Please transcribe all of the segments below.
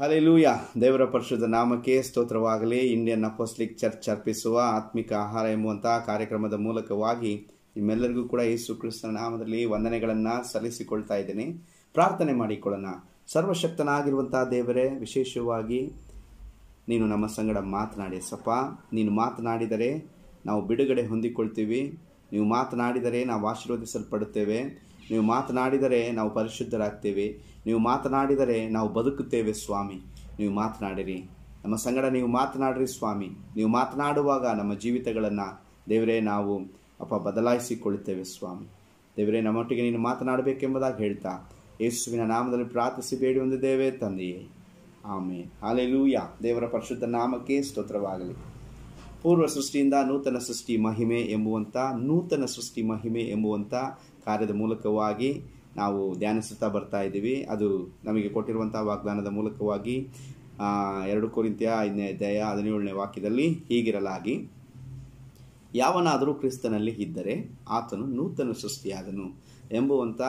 hallelujah ದೇವರ ಪರಿಶುದ್ಧ ನಾಮಕ್ಕೆ ಸ್ತೋತ್ರವಾಗಲಿ ಇಂಡಿಯನ್ ಅಪೋಸ್ಲಿಕ್ ಚರ್ಚ್ ಅರ್ಪಿಸುವ ಆತ್ಮಿಕ ಆಹಾರ ಎಂಬುವಂತಹ ಕಾರ್ಯಕ್ರಮದ ಮೂಲಕವಾಗಿ ನಿಮ್ಮೆಲ್ಲರಿಗೂ ಕೂಡ ಯೇಸು ಕ್ರಿಸ್ತನ ನಾಮದಲ್ಲಿ ವಂದನೆಗಳನ್ನು ಸಲ್ಲಿಸಿಕೊಳ್ತಾ ಇದ್ದೇನೆ ಪ್ರಾರ್ಥನೆ ಮಾಡಿಕೊಳ್ಳೋಣ ಸರ್ವಶಕ್ತನಾಗಿರುವಂತಹ ದೇವರೇ ವಿಶೇಷವಾಗಿ ನೀನು ನಮ್ಮ ಸಂಗಡ ಮಾತನಾಡಿ ಸಪ ನೀನು ಮಾತನಾಡಿದರೆ ನಾವು ಬಿಡುಗಡೆ ಹೊಂದಿಕೊಳ್ತೀವಿ ನೀವು ಮಾತನಾಡಿದರೆ ನಾವು ಆಶೀರ್ವದಿಸಲ್ಪಡುತ್ತೇವೆ ನೀವು ಮಾತನಾಡಿದರೆ ನಾವು ಪರಿಶುದ್ಧರಾಗ್ತೀವಿ ನೀವು ಮಾತನಾಡಿದರೆ ನಾವು ಬದುಕುತ್ತೇವೆ ಸ್ವಾಮಿ ನೀವು ಮಾತನಾಡಿರಿ ನಮ್ಮ ಸಂಗಡ ನೀವು ಮಾತನಾಡಿರಿ ಸ್ವಾಮಿ ನೀವು ಮಾತನಾಡುವಾಗ ನಮ್ಮ ಜೀವಿತಗಳನ್ನು ದೇವರೇ ನಾವು ಅಪ್ಪ ಬದಲಾಯಿಸಿಕೊಳ್ಳುತ್ತೇವೆ ಸ್ವಾಮಿ ದೇವರೇ ನಮ್ಮೊಟ್ಟಿಗೆ ನೀನು ಮಾತನಾಡಬೇಕೆಂಬುದಾಗಿ ಹೇಳ್ತಾ ಯೇಸುವಿನ ನಾಮದಲ್ಲಿ ಪ್ರಾರ್ಥಿಸಿ ಬೇಡಿ ಹೊಂದಿದ್ದೇವೆ ತಂದೆಯೇ ಆಮೇಲೆ ಹಾಲೆಲೂಯ ದೇವರ ಪರಿಶುದ್ಧ ನಾಮಕ್ಕೆ ಸ್ತೋತ್ರವಾಗಲಿ ಪೂರ್ವ ಸೃಷ್ಟಿಯಿಂದ ನೂತನ ಸೃಷ್ಟಿ ಮಹಿಮೆ ಎಂಬುವಂಥ ನೂತನ ಸೃಷ್ಟಿ ಮಹಿಮೆ ಎಂಬುವಂಥ ಕಾರ್ಯದ ಮೂಲಕವಾಗಿ ನಾವು ಧ್ಯಾನಿಸುತ್ತಾ ಬರ್ತಾ ಇದ್ದೀವಿ ಅದು ನಮಗೆ ಕೊಟ್ಟಿರುವಂಥ ವಾಗ್ದಾನದ ಮೂಲಕವಾಗಿ ಎರಡು ಕೋರಿಂತಿಯ ಐದನೇ ಅಧ್ಯಾಯ ಹದಿನೇಳನೇ ವಾಕ್ಯದಲ್ಲಿ ಹೀಗಿರಲಾಗಿ ಯಾವನಾದರೂ ಕ್ರಿಸ್ತನಲ್ಲಿ ಇದ್ದರೆ ಆತನು ನೂತನ ಸೃಷ್ಟಿಯಾದನು ಎಂಬುವಂಥ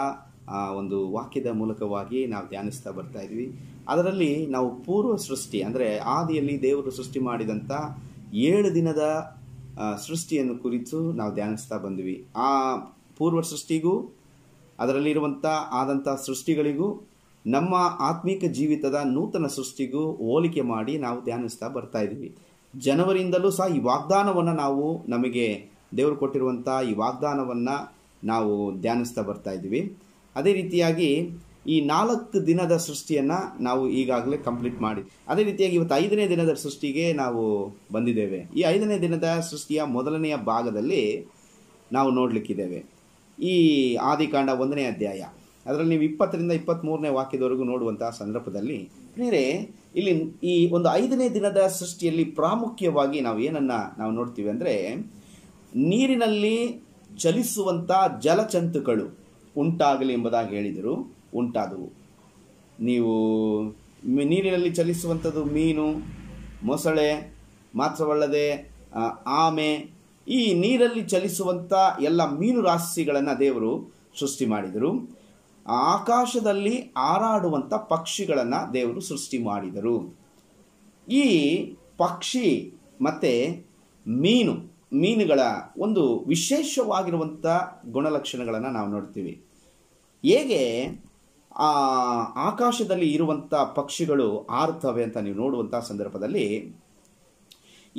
ಒಂದು ವಾಕ್ಯದ ಮೂಲಕವಾಗಿ ನಾವು ಧ್ಯಾನಿಸ್ತಾ ಬರ್ತಾ ಇದ್ವಿ ಅದರಲ್ಲಿ ನಾವು ಪೂರ್ವ ಸೃಷ್ಟಿ ಅಂದರೆ ಆದಿಯಲ್ಲಿ ದೇವರು ಸೃಷ್ಟಿ ಮಾಡಿದಂಥ ಏಳು ದಿನದ ಸೃಷ್ಟಿಯನ್ನು ಕುರಿತು ನಾವು ಧ್ಯಾನಿಸ್ತಾ ಬಂದ್ವಿ ಆ ಪೂರ್ವ ಸೃಷ್ಟಿಗೂ ಅದರಲ್ಲಿರುವಂಥ ಆದಂಥ ಸೃಷ್ಟಿಗಳಿಗೂ ನಮ್ಮ ಆತ್ಮಿಕ ಜೀವಿತದ ನೂತನ ಸೃಷ್ಟಿಗೂ ಹೋಲಿಕೆ ಮಾಡಿ ನಾವು ಧ್ಯಾನಿಸ್ತಾ ಬರ್ತಾ ಇದ್ದೀವಿ ಜನವರಿಯಿಂದಲೂ ಸಹ ಈ ವಾಗ್ದಾನವನ್ನು ನಾವು ನಮಗೆ ದೇವರು ಕೊಟ್ಟಿರುವಂಥ ಈ ವಾಗ್ದಾನವನ್ನು ನಾವು ಧ್ಯಾನಿಸ್ತಾ ಬರ್ತಾ ಇದ್ದೀವಿ ಅದೇ ರೀತಿಯಾಗಿ ಈ ನಾಲ್ಕು ದಿನದ ಸೃಷ್ಟಿಯನ್ನು ನಾವು ಈಗಾಗಲೇ ಕಂಪ್ಲೀಟ್ ಮಾಡಿ ಅದೇ ರೀತಿಯಾಗಿ ಇವತ್ತು ಐದನೇ ದಿನದ ಸೃಷ್ಟಿಗೆ ನಾವು ಬಂದಿದ್ದೇವೆ ಈ ಐದನೇ ದಿನದ ಸೃಷ್ಟಿಯ ಮೊದಲನೆಯ ಭಾಗದಲ್ಲಿ ನಾವು ನೋಡಲಿಕ್ಕಿದ್ದೇವೆ ಈ ಆದಿಕಾಂಡ ಒಂದನೇ ಅಧ್ಯಾಯ ಅದರಲ್ಲಿ ನೀವು ಇಪ್ಪತ್ತರಿಂದ ಇಪ್ಪತ್ತ್ಮೂರನೇ ವಾಕ್ಯದವರೆಗೂ ನೋಡುವಂಥ ಸಂದರ್ಭದಲ್ಲಿ ಪ್ರಿಯರೇ ಇಲ್ಲಿ ಈ ಒಂದು ಐದನೇ ದಿನದ ಸೃಷ್ಟಿಯಲ್ಲಿ ಪ್ರಾಮುಖ್ಯವಾಗಿ ನಾವು ಏನನ್ನು ನಾವು ನೋಡ್ತೀವಿ ಅಂದರೆ ನೀರಿನಲ್ಲಿ ಚಲಿಸುವಂಥ ಜಲಚಂತುಗಳು ಉಂಟಾಗಲಿ ಎಂಬುದಾಗಿ ಹೇಳಿದರು ಉಂಟಾದವು ನೀವು ನೀರಿನಲ್ಲಿ ಚಲಿಸುವಂಥದ್ದು ಮೀನು ಮೊಸಳೆ ಮಾತ್ರವಲ್ಲದೆ ಆಮೆ ಈ ನೀರಲ್ಲಿ ಚಲಿಸುವಂಥ ಎಲ್ಲ ಮೀನು ರಾಶಿಗಳನ್ನು ದೇವರು ಸೃಷ್ಟಿ ಮಾಡಿದರು ಆಕಾಶದಲ್ಲಿ ಹಾರಾಡುವಂಥ ಪಕ್ಷಿಗಳನ್ನು ದೇವರು ಸೃಷ್ಟಿ ಮಾಡಿದರು ಈ ಪಕ್ಷಿ ಮತ್ತು ಮೀನು ಮೀನುಗಳ ಒಂದು ವಿಶೇಷವಾಗಿರುವಂಥ ಗುಣಲಕ್ಷಣಗಳನ್ನು ನಾವು ನೋಡ್ತೀವಿ ಹೇಗೆ ಆ ಆಕಾಶದಲ್ಲಿ ಇರುವಂಥ ಪಕ್ಷಿಗಳು ಹಾರುತ್ತವೆ ಅಂತ ನೀವು ನೋಡುವಂಥ ಸಂದರ್ಭದಲ್ಲಿ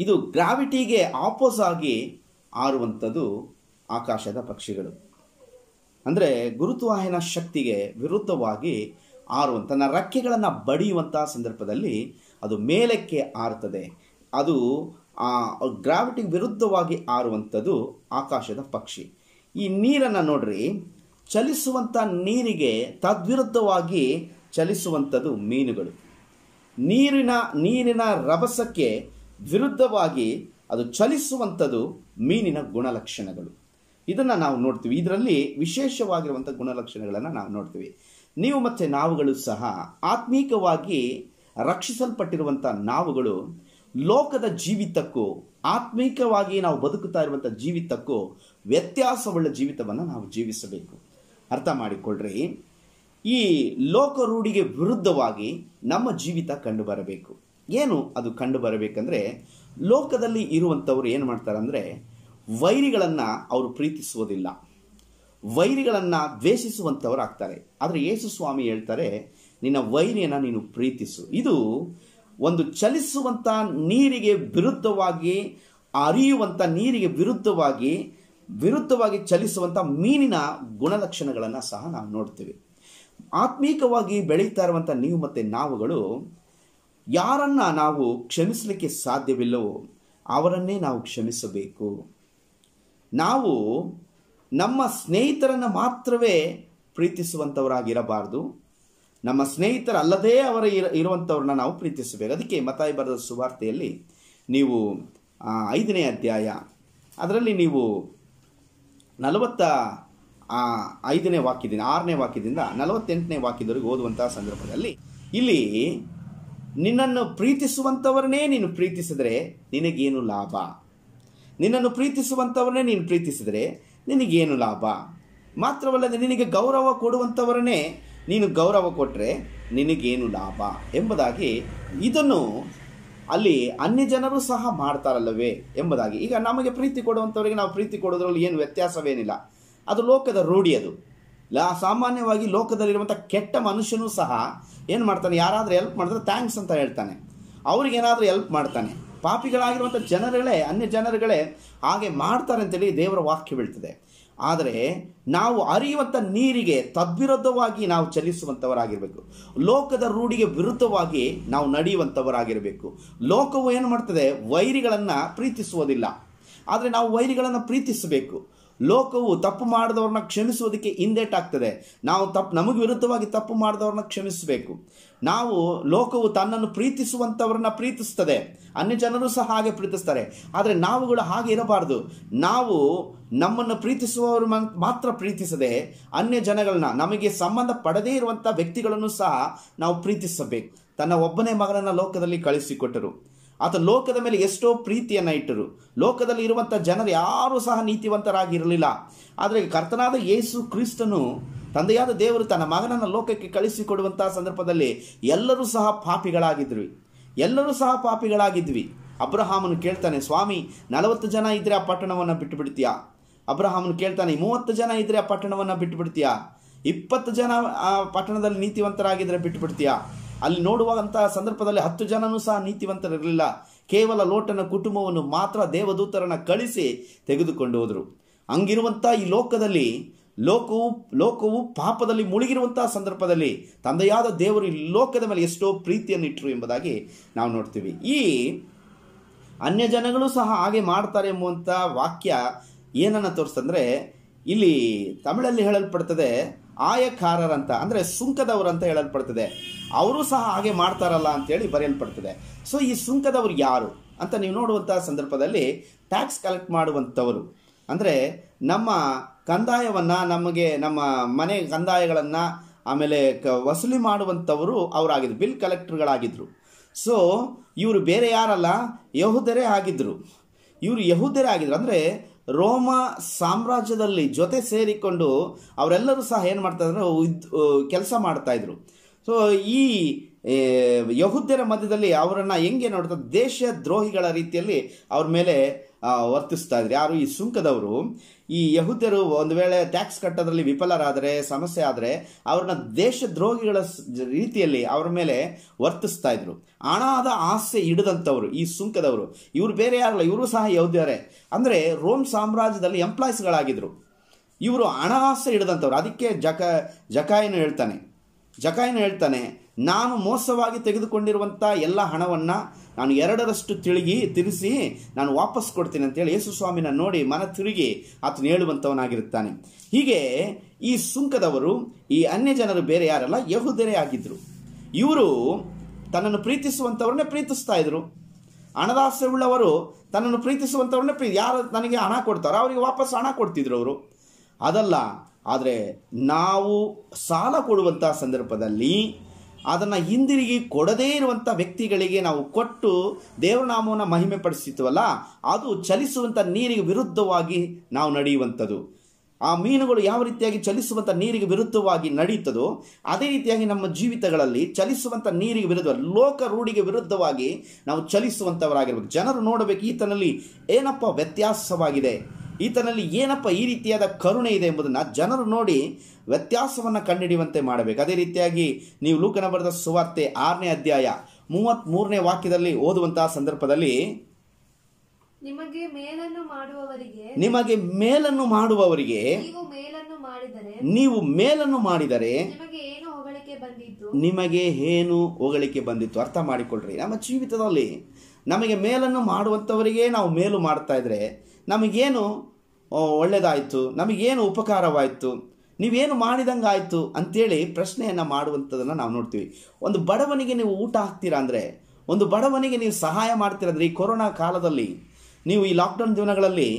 ಇದು ಗ್ರಾವಿಟಿಗೆ ಆಪೋಸ್ ಆಗಿ ಆರುವಂಥದ್ದು ಆಕಾಶದ ಪಕ್ಷಿಗಳು ಅಂದರೆ ಗುರುತ್ವಾಹಿನ ಶಕ್ತಿಗೆ ವಿರುದ್ಧವಾಗಿ ಆರುವಂಥ ತನ್ನ ರೆಕ್ಕೆಗಳನ್ನು ಬಡಿಯುವಂಥ ಸಂದರ್ಭದಲ್ಲಿ ಅದು ಮೇಲಕ್ಕೆ ಆರುತ್ತದೆ ಅದು ಗ್ರಾವಿಟಿಗೆ ವಿರುದ್ಧವಾಗಿ ಆರುವಂಥದ್ದು ಆಕಾಶದ ಪಕ್ಷಿ ಈ ನೀರನ್ನು ನೋಡ್ರಿ ಚಲಿಸುವಂಥ ನೀರಿಗೆ ತದ್ವಿರುದ್ಧವಾಗಿ ಚಲಿಸುವಂಥದ್ದು ಮೀನುಗಳು ನೀರಿನ ನೀರಿನ ರಭಸಕ್ಕೆ ವಿರುದ್ಧವಾಗಿ ಅದು ಚಲಿಸುವಂಥದ್ದು ಮೀನಿನ ಗುಣಲಕ್ಷಣಗಳು ಇದನ್ನು ನಾವು ನೋಡ್ತೀವಿ ಇದರಲ್ಲಿ ವಿಶೇಷವಾಗಿರುವಂಥ ಗುಣಲಕ್ಷಣಗಳನ್ನು ನಾವು ನೋಡ್ತೀವಿ ನೀವು ಮತ್ತು ನಾವುಗಳು ಸಹ ಆತ್ಮೀಕವಾಗಿ ರಕ್ಷಿಸಲ್ಪಟ್ಟಿರುವಂಥ ನಾವುಗಳು ಲೋಕದ ಜೀವಿತಕ್ಕೂ ಆತ್ಮೀಕವಾಗಿ ನಾವು ಬದುಕುತ್ತಾ ಇರುವಂಥ ಜೀವಿತಕ್ಕೂ ವ್ಯತ್ಯಾಸವುಳ್ಳ ಜೀವಿತವನ್ನು ನಾವು ಜೀವಿಸಬೇಕು ಅರ್ಥ ಮಾಡಿಕೊಳ್ಳ್ರಿ ಈ ಲೋಕ ರೂಢಿಗೆ ವಿರುದ್ಧವಾಗಿ ನಮ್ಮ ಜೀವಿತ ಕಂಡುಬರಬೇಕು ಏನು ಅದು ಕಂಡು ಬರಬೇಕಂದ್ರೆ ಲೋಕದಲ್ಲಿ ಇರುವಂಥವ್ರು ಏನು ಮಾಡ್ತಾರೆ ಅಂದರೆ ವೈರಿಗಳನ್ನು ಅವರು ಪ್ರೀತಿಸುವುದಿಲ್ಲ ವೈರಿಗಳನ್ನು ದ್ವೇಷಿಸುವಂಥವ್ರು ಆಗ್ತಾರೆ ಆದರೆ ಯೇಸು ಸ್ವಾಮಿ ಹೇಳ್ತಾರೆ ನಿನ್ನ ವೈರಿಯನ್ನು ನೀನು ಪ್ರೀತಿಸು ಇದು ಒಂದು ಚಲಿಸುವಂಥ ನೀರಿಗೆ ವಿರುದ್ಧವಾಗಿ ಅರಿಯುವಂಥ ನೀರಿಗೆ ವಿರುದ್ಧವಾಗಿ ವಿರುದ್ಧವಾಗಿ ಚಲಿಸುವಂಥ ಮೀನಿನ ಗುಣಲಕ್ಷಣಗಳನ್ನು ಸಹ ನಾವು ನೋಡ್ತೀವಿ ಆತ್ಮೀಕವಾಗಿ ಬೆಳೀತಾ ಇರುವಂಥ ನೀವು ಮತ್ತು ನಾವುಗಳು ಯಾರನ್ನ ನಾವು ಕ್ಷಮಿಸಲಿಕ್ಕೆ ಸಾಧ್ಯವಿಲ್ಲವೋ ಅವರನ್ನೇ ನಾವು ಕ್ಷಮಿಸಬೇಕು ನಾವು ನಮ್ಮ ಸ್ನೇಹಿತರನ್ನು ಮಾತ್ರವೇ ಪ್ರೀತಿಸುವಂಥವರಾಗಿರಬಾರ್ದು ನಮ್ಮ ಸ್ನೇಹಿತರಲ್ಲದೇ ಅವರ ಇರ ಇರುವಂಥವ್ರನ್ನ ನಾವು ಪ್ರೀತಿಸಬೇಕು ಅದಕ್ಕೆ ಮತಾಯಿ ಬರೆದ ಸುವಾರ್ತೆಯಲ್ಲಿ ನೀವು ಐದನೇ ಅಧ್ಯಾಯ ಅದರಲ್ಲಿ ನೀವು ನಲವತ್ತ ಐದನೇ ವಾಕ್ಯದಿಂದ ಆರನೇ ವಾಕ್ಯದಿಂದ ನಲವತ್ತೆಂಟನೇ ವಾಕ್ಯದವರೆಗೆ ಓದುವಂತಹ ಸಂದರ್ಭದಲ್ಲಿ ಇಲ್ಲಿ ನಿನ್ನನ್ನು ಪ್ರೀತಿಸುವಂಥವ್ರನ್ನೇ ನೀನು ಪ್ರೀತಿಸಿದರೆ ನಿನಗೇನು ಲಾಭ ನಿನ್ನನ್ನು ಪ್ರೀತಿಸುವಂಥವ್ರನ್ನೇ ನೀನು ಪ್ರೀತಿಸಿದರೆ ನಿನಗೇನು ಲಾಭ ಮಾತ್ರವಲ್ಲದೆ ನಿನಗೆ ಗೌರವ ಕೊಡುವಂಥವರನ್ನೇ ನೀನು ಗೌರವ ಕೊಟ್ಟರೆ ನಿನಗೇನು ಲಾಭ ಎಂಬುದಾಗಿ ಇದನ್ನು ಅಲ್ಲಿ ಅನ್ಯ ಜನರು ಸಹ ಮಾಡ್ತಾರಲ್ಲವೇ ಎಂಬುದಾಗಿ ಈಗ ನಮಗೆ ಪ್ರೀತಿ ಕೊಡುವಂಥವರಿಗೆ ನಾವು ಪ್ರೀತಿ ಕೊಡೋದ್ರಲ್ಲಿ ಏನು ವ್ಯತ್ಯಾಸವೇನಿಲ್ಲ ಅದು ಲೋಕದ ರೂಢಿ ಅದು ಲಾ ಸಾಮಾನ್ಯವಾಗಿ ಲೋಕದಲ್ಲಿರುವಂಥ ಕೆಟ್ಟ ಮನುಷ್ಯನೂ ಸಹ ಏನು ಮಾಡ್ತಾನೆ ಯಾರಾದರೂ ಎಲ್ಪ್ ಮಾಡಿದ್ರೆ ಥ್ಯಾಂಕ್ಸ್ ಅಂತ ಹೇಳ್ತಾನೆ ಅವ್ರಿಗೇನಾದರೂ ಎಲ್ಪ್ ಮಾಡ್ತಾನೆ ಪಾಪಿಗಳಾಗಿರುವಂಥ ಜನರುಗಳೇ ಅನ್ಯ ಜನರುಗಳೇ ಹಾಗೆ ಮಾಡ್ತಾರೆ ಅಂತೇಳಿ ದೇವರ ವಾಕ್ಯ ಬೀಳ್ತದೆ ಆದರೆ ನಾವು ಅರಿಯುವಂಥ ನೀರಿಗೆ ತದ್ವಿರುದ್ಧವಾಗಿ ನಾವು ಚಲಿಸುವಂಥವರಾಗಿರಬೇಕು ಲೋಕದ ರೂಢಿಗೆ ವಿರುದ್ಧವಾಗಿ ನಾವು ನಡೆಯುವಂಥವರಾಗಿರಬೇಕು ಲೋಕವು ಏನು ಮಾಡ್ತದೆ ವೈರಿಗಳನ್ನು ಪ್ರೀತಿಸುವುದಿಲ್ಲ ಆದರೆ ನಾವು ವೈರಿಗಳನ್ನು ಪ್ರೀತಿಸಬೇಕು ಲೋಕವು ತಪ್ಪು ಮಾಡಿದವ್ರನ್ನ ಹಿಂದೇಟ್ ಆಗ್ತದೆ ನಾವು ತಪ್ಪು ನಮಗೆ ವಿರುದ್ಧವಾಗಿ ತಪ್ಪು ಮಾಡಿದವ್ರನ್ನ ಕ್ಷಮಿಸಬೇಕು ನಾವು ಲೋಕವು ತನ್ನನ್ನು ಪ್ರೀತಿಸುವಂಥವ್ರನ್ನ ಪ್ರೀತಿಸ್ತದೆ ಅನ್ಯ ಜನರು ಸಹ ಹಾಗೆ ಪ್ರೀತಿಸ್ತಾರೆ ಆದರೆ ನಾವುಗಳು ಹಾಗೆ ಇರಬಾರ್ದು ನಾವು ನಮ್ಮನ್ನು ಪ್ರೀತಿಸುವವರು ಮಾತ್ರ ಪ್ರೀತಿಸದೆ ಅನ್ಯ ಜನಗಳನ್ನ ನಮಗೆ ಸಂಬಂಧ ಪಡದೇ ಇರುವಂಥ ವ್ಯಕ್ತಿಗಳನ್ನು ಸಹ ನಾವು ಪ್ರೀತಿಸಬೇಕು ತನ್ನ ಒಬ್ಬನೇ ಮಗನನ್ನು ಲೋಕದಲ್ಲಿ ಕಳಿಸಿಕೊಟ್ಟರು ಆತ ಲೋಕದ ಮೇಲೆ ಎಷ್ಟೋ ಪ್ರೀತಿಯನ್ನು ಇಟ್ಟರು ಲೋಕದಲ್ಲಿ ಇರುವಂಥ ಜನರು ಯಾರೂ ಸಹ ನೀತಿವಂತರಾಗಿರಲಿಲ್ಲ ಆದರೆ ಕರ್ತನಾದ ಯೇಸು ಕ್ರಿಸ್ತನು ತಂದೆಯಾದ ದೇವರು ತನ್ನ ಮಗನನ್ನು ಲೋಕಕ್ಕೆ ಕಳಿಸಿಕೊಡುವಂಥ ಸಂದರ್ಭದಲ್ಲಿ ಎಲ್ಲರೂ ಸಹ ಪಾಪಿಗಳಾಗಿದ್ವಿ ಎಲ್ಲರೂ ಸಹ ಪಾಪಿಗಳಾಗಿದ್ವಿ ಅಬ್ರಹಾಮನು ಕೇಳ್ತಾನೆ ಸ್ವಾಮಿ ನಲವತ್ತು ಜನ ಇದ್ದರೆ ಆ ಪಟ್ಟಣವನ್ನು ಬಿಟ್ಟುಬಿಡ್ತೀಯಾ ಬಿಡ್ತೀಯಾ ಕೇಳ್ತಾನೆ ಮೂವತ್ತು ಜನ ಇದ್ದರೆ ಆ ಪಟ್ಟಣವನ್ನು ಬಿಟ್ಟುಬಿಡ್ತೀಯಾ ಇಪ್ಪತ್ತು ಜನ ಆ ಪಟ್ಟಣದಲ್ಲಿ ನೀತಿವಂತರಾಗಿದ್ದರೆ ಬಿಟ್ಟುಬಿಡ್ತೀಯಾ ಅಲ್ಲಿ ನೋಡುವಂತಹ ಸಂದರ್ಭದಲ್ಲಿ ಹತ್ತು ಜನನೂ ಸಹ ನೀತಿವಂತರಿರಲಿಲ್ಲ ಕೇವಲ ಲೋಟನ ಕುಟುಂಬವನ್ನು ಮಾತ್ರ ದೇವದೂತರನ್ನು ಕಳಿಸಿ ತೆಗೆದುಕೊಂಡು ಹೋದರು ಹಂಗಿರುವಂಥ ಈ ಲೋಕದಲ್ಲಿ ಲೋಕವು ಲೋಕವು ಪಾಪದಲ್ಲಿ ಮುಳುಗಿರುವಂತಹ ಸಂದರ್ಭದಲ್ಲಿ ತಂದೆಯಾದ ದೇವರು ಈ ಲೋಕದ ಮೇಲೆ ಎಷ್ಟೋ ಪ್ರೀತಿಯನ್ನು ಇಟ್ಟರು ಎಂಬುದಾಗಿ ನಾವು ನೋಡ್ತೀವಿ ಈ ಅನ್ಯ ಜನಗಳು ಸಹ ಹಾಗೆ ಮಾಡ್ತಾರೆ ಎಂಬುವಂಥ ವಾಕ್ಯ ಏನನ್ನು ತೋರಿಸ್ತಂದರೆ ಇಲ್ಲಿ ತಮಿಳಲ್ಲಿ ಹೇಳಲ್ಪಡ್ತದೆ ಆಯಕಾರರಂತ ಅಂದರೆ ಅಂತ ಹೇಳಲ್ಪಡ್ತದೆ ಅವರು ಸಹ ಹಾಗೆ ಮಾಡ್ತಾರಲ್ಲ ಅಂತೇಳಿ ಬರೆಯಲ್ಪಡ್ತದೆ ಸೊ ಈ ಸುಂಕದವರು ಯಾರು ಅಂತ ನೀವು ನೋಡುವಂಥ ಸಂದರ್ಭದಲ್ಲಿ ಟ್ಯಾಕ್ಸ್ ಕಲೆಕ್ಟ್ ಮಾಡುವಂಥವರು ಅಂದರೆ ನಮ್ಮ ಕಂದಾಯವನ್ನು ನಮಗೆ ನಮ್ಮ ಮನೆ ಕಂದಾಯಗಳನ್ನು ಆಮೇಲೆ ಕ ವಸೂಲಿ ಮಾಡುವಂಥವರು ಅವರಾಗಿದ್ದರು ಬಿಲ್ ಕಲೆಕ್ಟರ್ಗಳಾಗಿದ್ದರು ಸೊ ಇವರು ಬೇರೆ ಯಾರಲ್ಲ ಯಹುದರೇ ಆಗಿದ್ದರು ಇವರು ಯಹುದರೇ ಆಗಿದ್ದರು ಅಂದರೆ ರೋಮ ಸಾಮ್ರಾಜ್ಯದಲ್ಲಿ ಜೊತೆ ಸೇರಿಕೊಂಡು ಅವರೆಲ್ಲರೂ ಸಹ ಏನು ಮಾಡ್ತಾ ಇದ್ರು ಕೆಲಸ ಮಾಡ್ತಾಯಿದ್ರು ಸೊ ಈ ಯಹುದ್ಯರ ಮಧ್ಯದಲ್ಲಿ ಅವರನ್ನು ಹೆಂಗೆ ನೋಡ್ತಾರೆ ದೇಶ ದ್ರೋಹಿಗಳ ರೀತಿಯಲ್ಲಿ ಅವ್ರ ಮೇಲೆ ವರ್ತಿಸ್ತಾ ಇದ್ರು ಯಾರು ಈ ಸುಂಕದವರು ಈ ಯಹುದ್ಯರು ಒಂದು ವೇಳೆ ಟ್ಯಾಕ್ಸ್ ಕಟ್ಟೋದ್ರಲ್ಲಿ ವಿಫಲರಾದರೆ ಸಮಸ್ಯೆ ಆದರೆ ಅವ್ರನ್ನ ದೇಶದ್ರೋಹಿಗಳ ರೀತಿಯಲ್ಲಿ ಅವ್ರ ಮೇಲೆ ವರ್ತಿಸ್ತಾ ಇದ್ರು ಹಣದ ಆಸೆ ಹಿಡಿದಂಥವ್ರು ಈ ಸುಂಕದವರು ಇವರು ಬೇರೆ ಯಾರಲ್ಲ ಇವರು ಸಹ ಯಹುದ್ಯರೇ ಅಂದರೆ ರೋಮ್ ಸಾಮ್ರಾಜ್ಯದಲ್ಲಿ ಎಂಪ್ಲಾಯ್ಸ್ಗಳಾಗಿದ್ದರು ಇವರು ಹಣ ಆಸೆ ಹಿಡಿದಂಥವ್ರು ಅದಕ್ಕೆ ಜಕ ಜಕಾಯನ್ನು ಹೇಳ್ತಾನೆ ಜಕಾಯನ್ನು ಹೇಳ್ತಾನೆ ನಾನು ಮೋಸವಾಗಿ ತೆಗೆದುಕೊಂಡಿರುವಂಥ ಎಲ್ಲ ಹಣವನ್ನು ನಾನು ಎರಡರಷ್ಟು ತಿಳಿಗಿ ತಿಳಿಸಿ ನಾನು ವಾಪಸ್ ಕೊಡ್ತೀನಿ ಅಂತೇಳಿ ಯೇಸು ಸ್ವಾಮಿನ ನೋಡಿ ಮನ ತಿರುಗಿ ಆತನು ಹೇಳುವಂಥವನಾಗಿರುತ್ತಾನೆ ಹೀಗೆ ಈ ಸುಂಕದವರು ಈ ಅನ್ಯ ಜನರು ಬೇರೆ ಯಾರಲ್ಲ ಯಹುದರೇ ಆಗಿದ್ದರು ಇವರು ತನ್ನನ್ನು ಪ್ರೀತಿಸುವಂಥವ್ರನ್ನೇ ಪ್ರೀತಿಸ್ತಾ ಇದ್ರು ಹಣದಾಸೆಯುಳ್ಳವರು ತನ್ನನ್ನು ಪ್ರೀತಿಸುವಂಥವ್ರನ್ನೇ ಪ್ರೀ ಯಾರು ನನಗೆ ಹಣ ಕೊಡ್ತಾರೋ ಅವರಿಗೆ ವಾಪಸ್ ಹಣ ಕೊಡ್ತಿದ್ರು ಅವರು ಅದಲ್ಲ ಆದರೆ ನಾವು ಸಾಲ ಕೊಡುವಂಥ ಸಂದರ್ಭದಲ್ಲಿ ಅದನ್ನು ಹಿಂದಿರುಗಿ ಕೊಡದೇ ಇರುವಂಥ ವ್ಯಕ್ತಿಗಳಿಗೆ ನಾವು ಕೊಟ್ಟು ದೇವನಾಮವನ್ನು ಮಹಿಮೆ ಪಡಿಸ್ತಿತ್ತುವಲ್ಲ ಅದು ಚಲಿಸುವಂಥ ನೀರಿಗೆ ವಿರುದ್ಧವಾಗಿ ನಾವು ನಡೆಯುವಂಥದ್ದು ಆ ಮೀನುಗಳು ಯಾವ ರೀತಿಯಾಗಿ ಚಲಿಸುವಂಥ ನೀರಿಗೆ ವಿರುದ್ಧವಾಗಿ ನಡೆಯುತ್ತದೋ ಅದೇ ರೀತಿಯಾಗಿ ನಮ್ಮ ಜೀವಿತಗಳಲ್ಲಿ ಚಲಿಸುವಂಥ ನೀರಿಗೆ ವಿರುದ್ಧ ಲೋಕ ರೂಢಿಗೆ ವಿರುದ್ಧವಾಗಿ ನಾವು ಚಲಿಸುವಂಥವರಾಗಿರ್ಬೇಕು ಜನರು ನೋಡಬೇಕು ಈತನಲ್ಲಿ ಏನಪ್ಪ ವ್ಯತ್ಯಾಸವಾಗಿದೆ ಈತನಲ್ಲಿ ಏನಪ್ಪ ಈ ರೀತಿಯಾದ ಕರುಣೆ ಇದೆ ಎಂಬುದನ್ನು ಜನರು ನೋಡಿ ವ್ಯತ್ಯಾಸವನ್ನು ಕಂಡುಹಿಡಿಯುವಂತೆ ಮಾಡಬೇಕು ಅದೇ ರೀತಿಯಾಗಿ ನೀವು ಲೂಕನ ಬರೆದ ಸುವಾರ್ತೆ ಆರನೇ ಅಧ್ಯಾಯ ಮೂವತ್ಮೂರನೇ ವಾಕ್ಯದಲ್ಲಿ ಓದುವಂತಹ ಸಂದರ್ಭದಲ್ಲಿ ನಿಮಗೆ ಮೇಲನ್ನು ಮಾಡುವವರಿಗೆ ನಿಮಗೆ ಮೇಲನ್ನು ಮಾಡುವವರಿಗೆ ನೀವು ಮೇಲನ್ನು ಮಾಡಿದರೆ ನಿಮಗೆ ಏನು ಹೊಗಳಿಕೆ ಬಂದಿತ್ತು ಅರ್ಥ ಮಾಡಿಕೊಳ್ಳ್ರಿ ನಮ್ಮ ಜೀವಿತದಲ್ಲಿ ನಮಗೆ ಮೇಲನ್ನು ಮಾಡುವಂಥವರಿಗೆ ನಾವು ಮೇಲು ಮಾಡ್ತಾ ಇದ್ರೆ ನಮಗೇನು ಒಳ್ಳೆಯದಾಯಿತು ನಮಗೇನು ಉಪಕಾರವಾಯಿತು ನೀವೇನು ಮಾಡಿದಂಗೆ ಆಯಿತು ಅಂತೇಳಿ ಪ್ರಶ್ನೆಯನ್ನು ಮಾಡುವಂಥದ್ದನ್ನು ನಾವು ನೋಡ್ತೀವಿ ಒಂದು ಬಡವನಿಗೆ ನೀವು ಊಟ ಹಾಕ್ತೀರಾ ಅಂದರೆ ಒಂದು ಬಡವನಿಗೆ ನೀವು ಸಹಾಯ ಮಾಡ್ತೀರಂದ್ರೆ ಈ ಕೊರೋನಾ ಕಾಲದಲ್ಲಿ ನೀವು ಈ ಲಾಕ್ಡೌನ್ ದಿನಗಳಲ್ಲಿ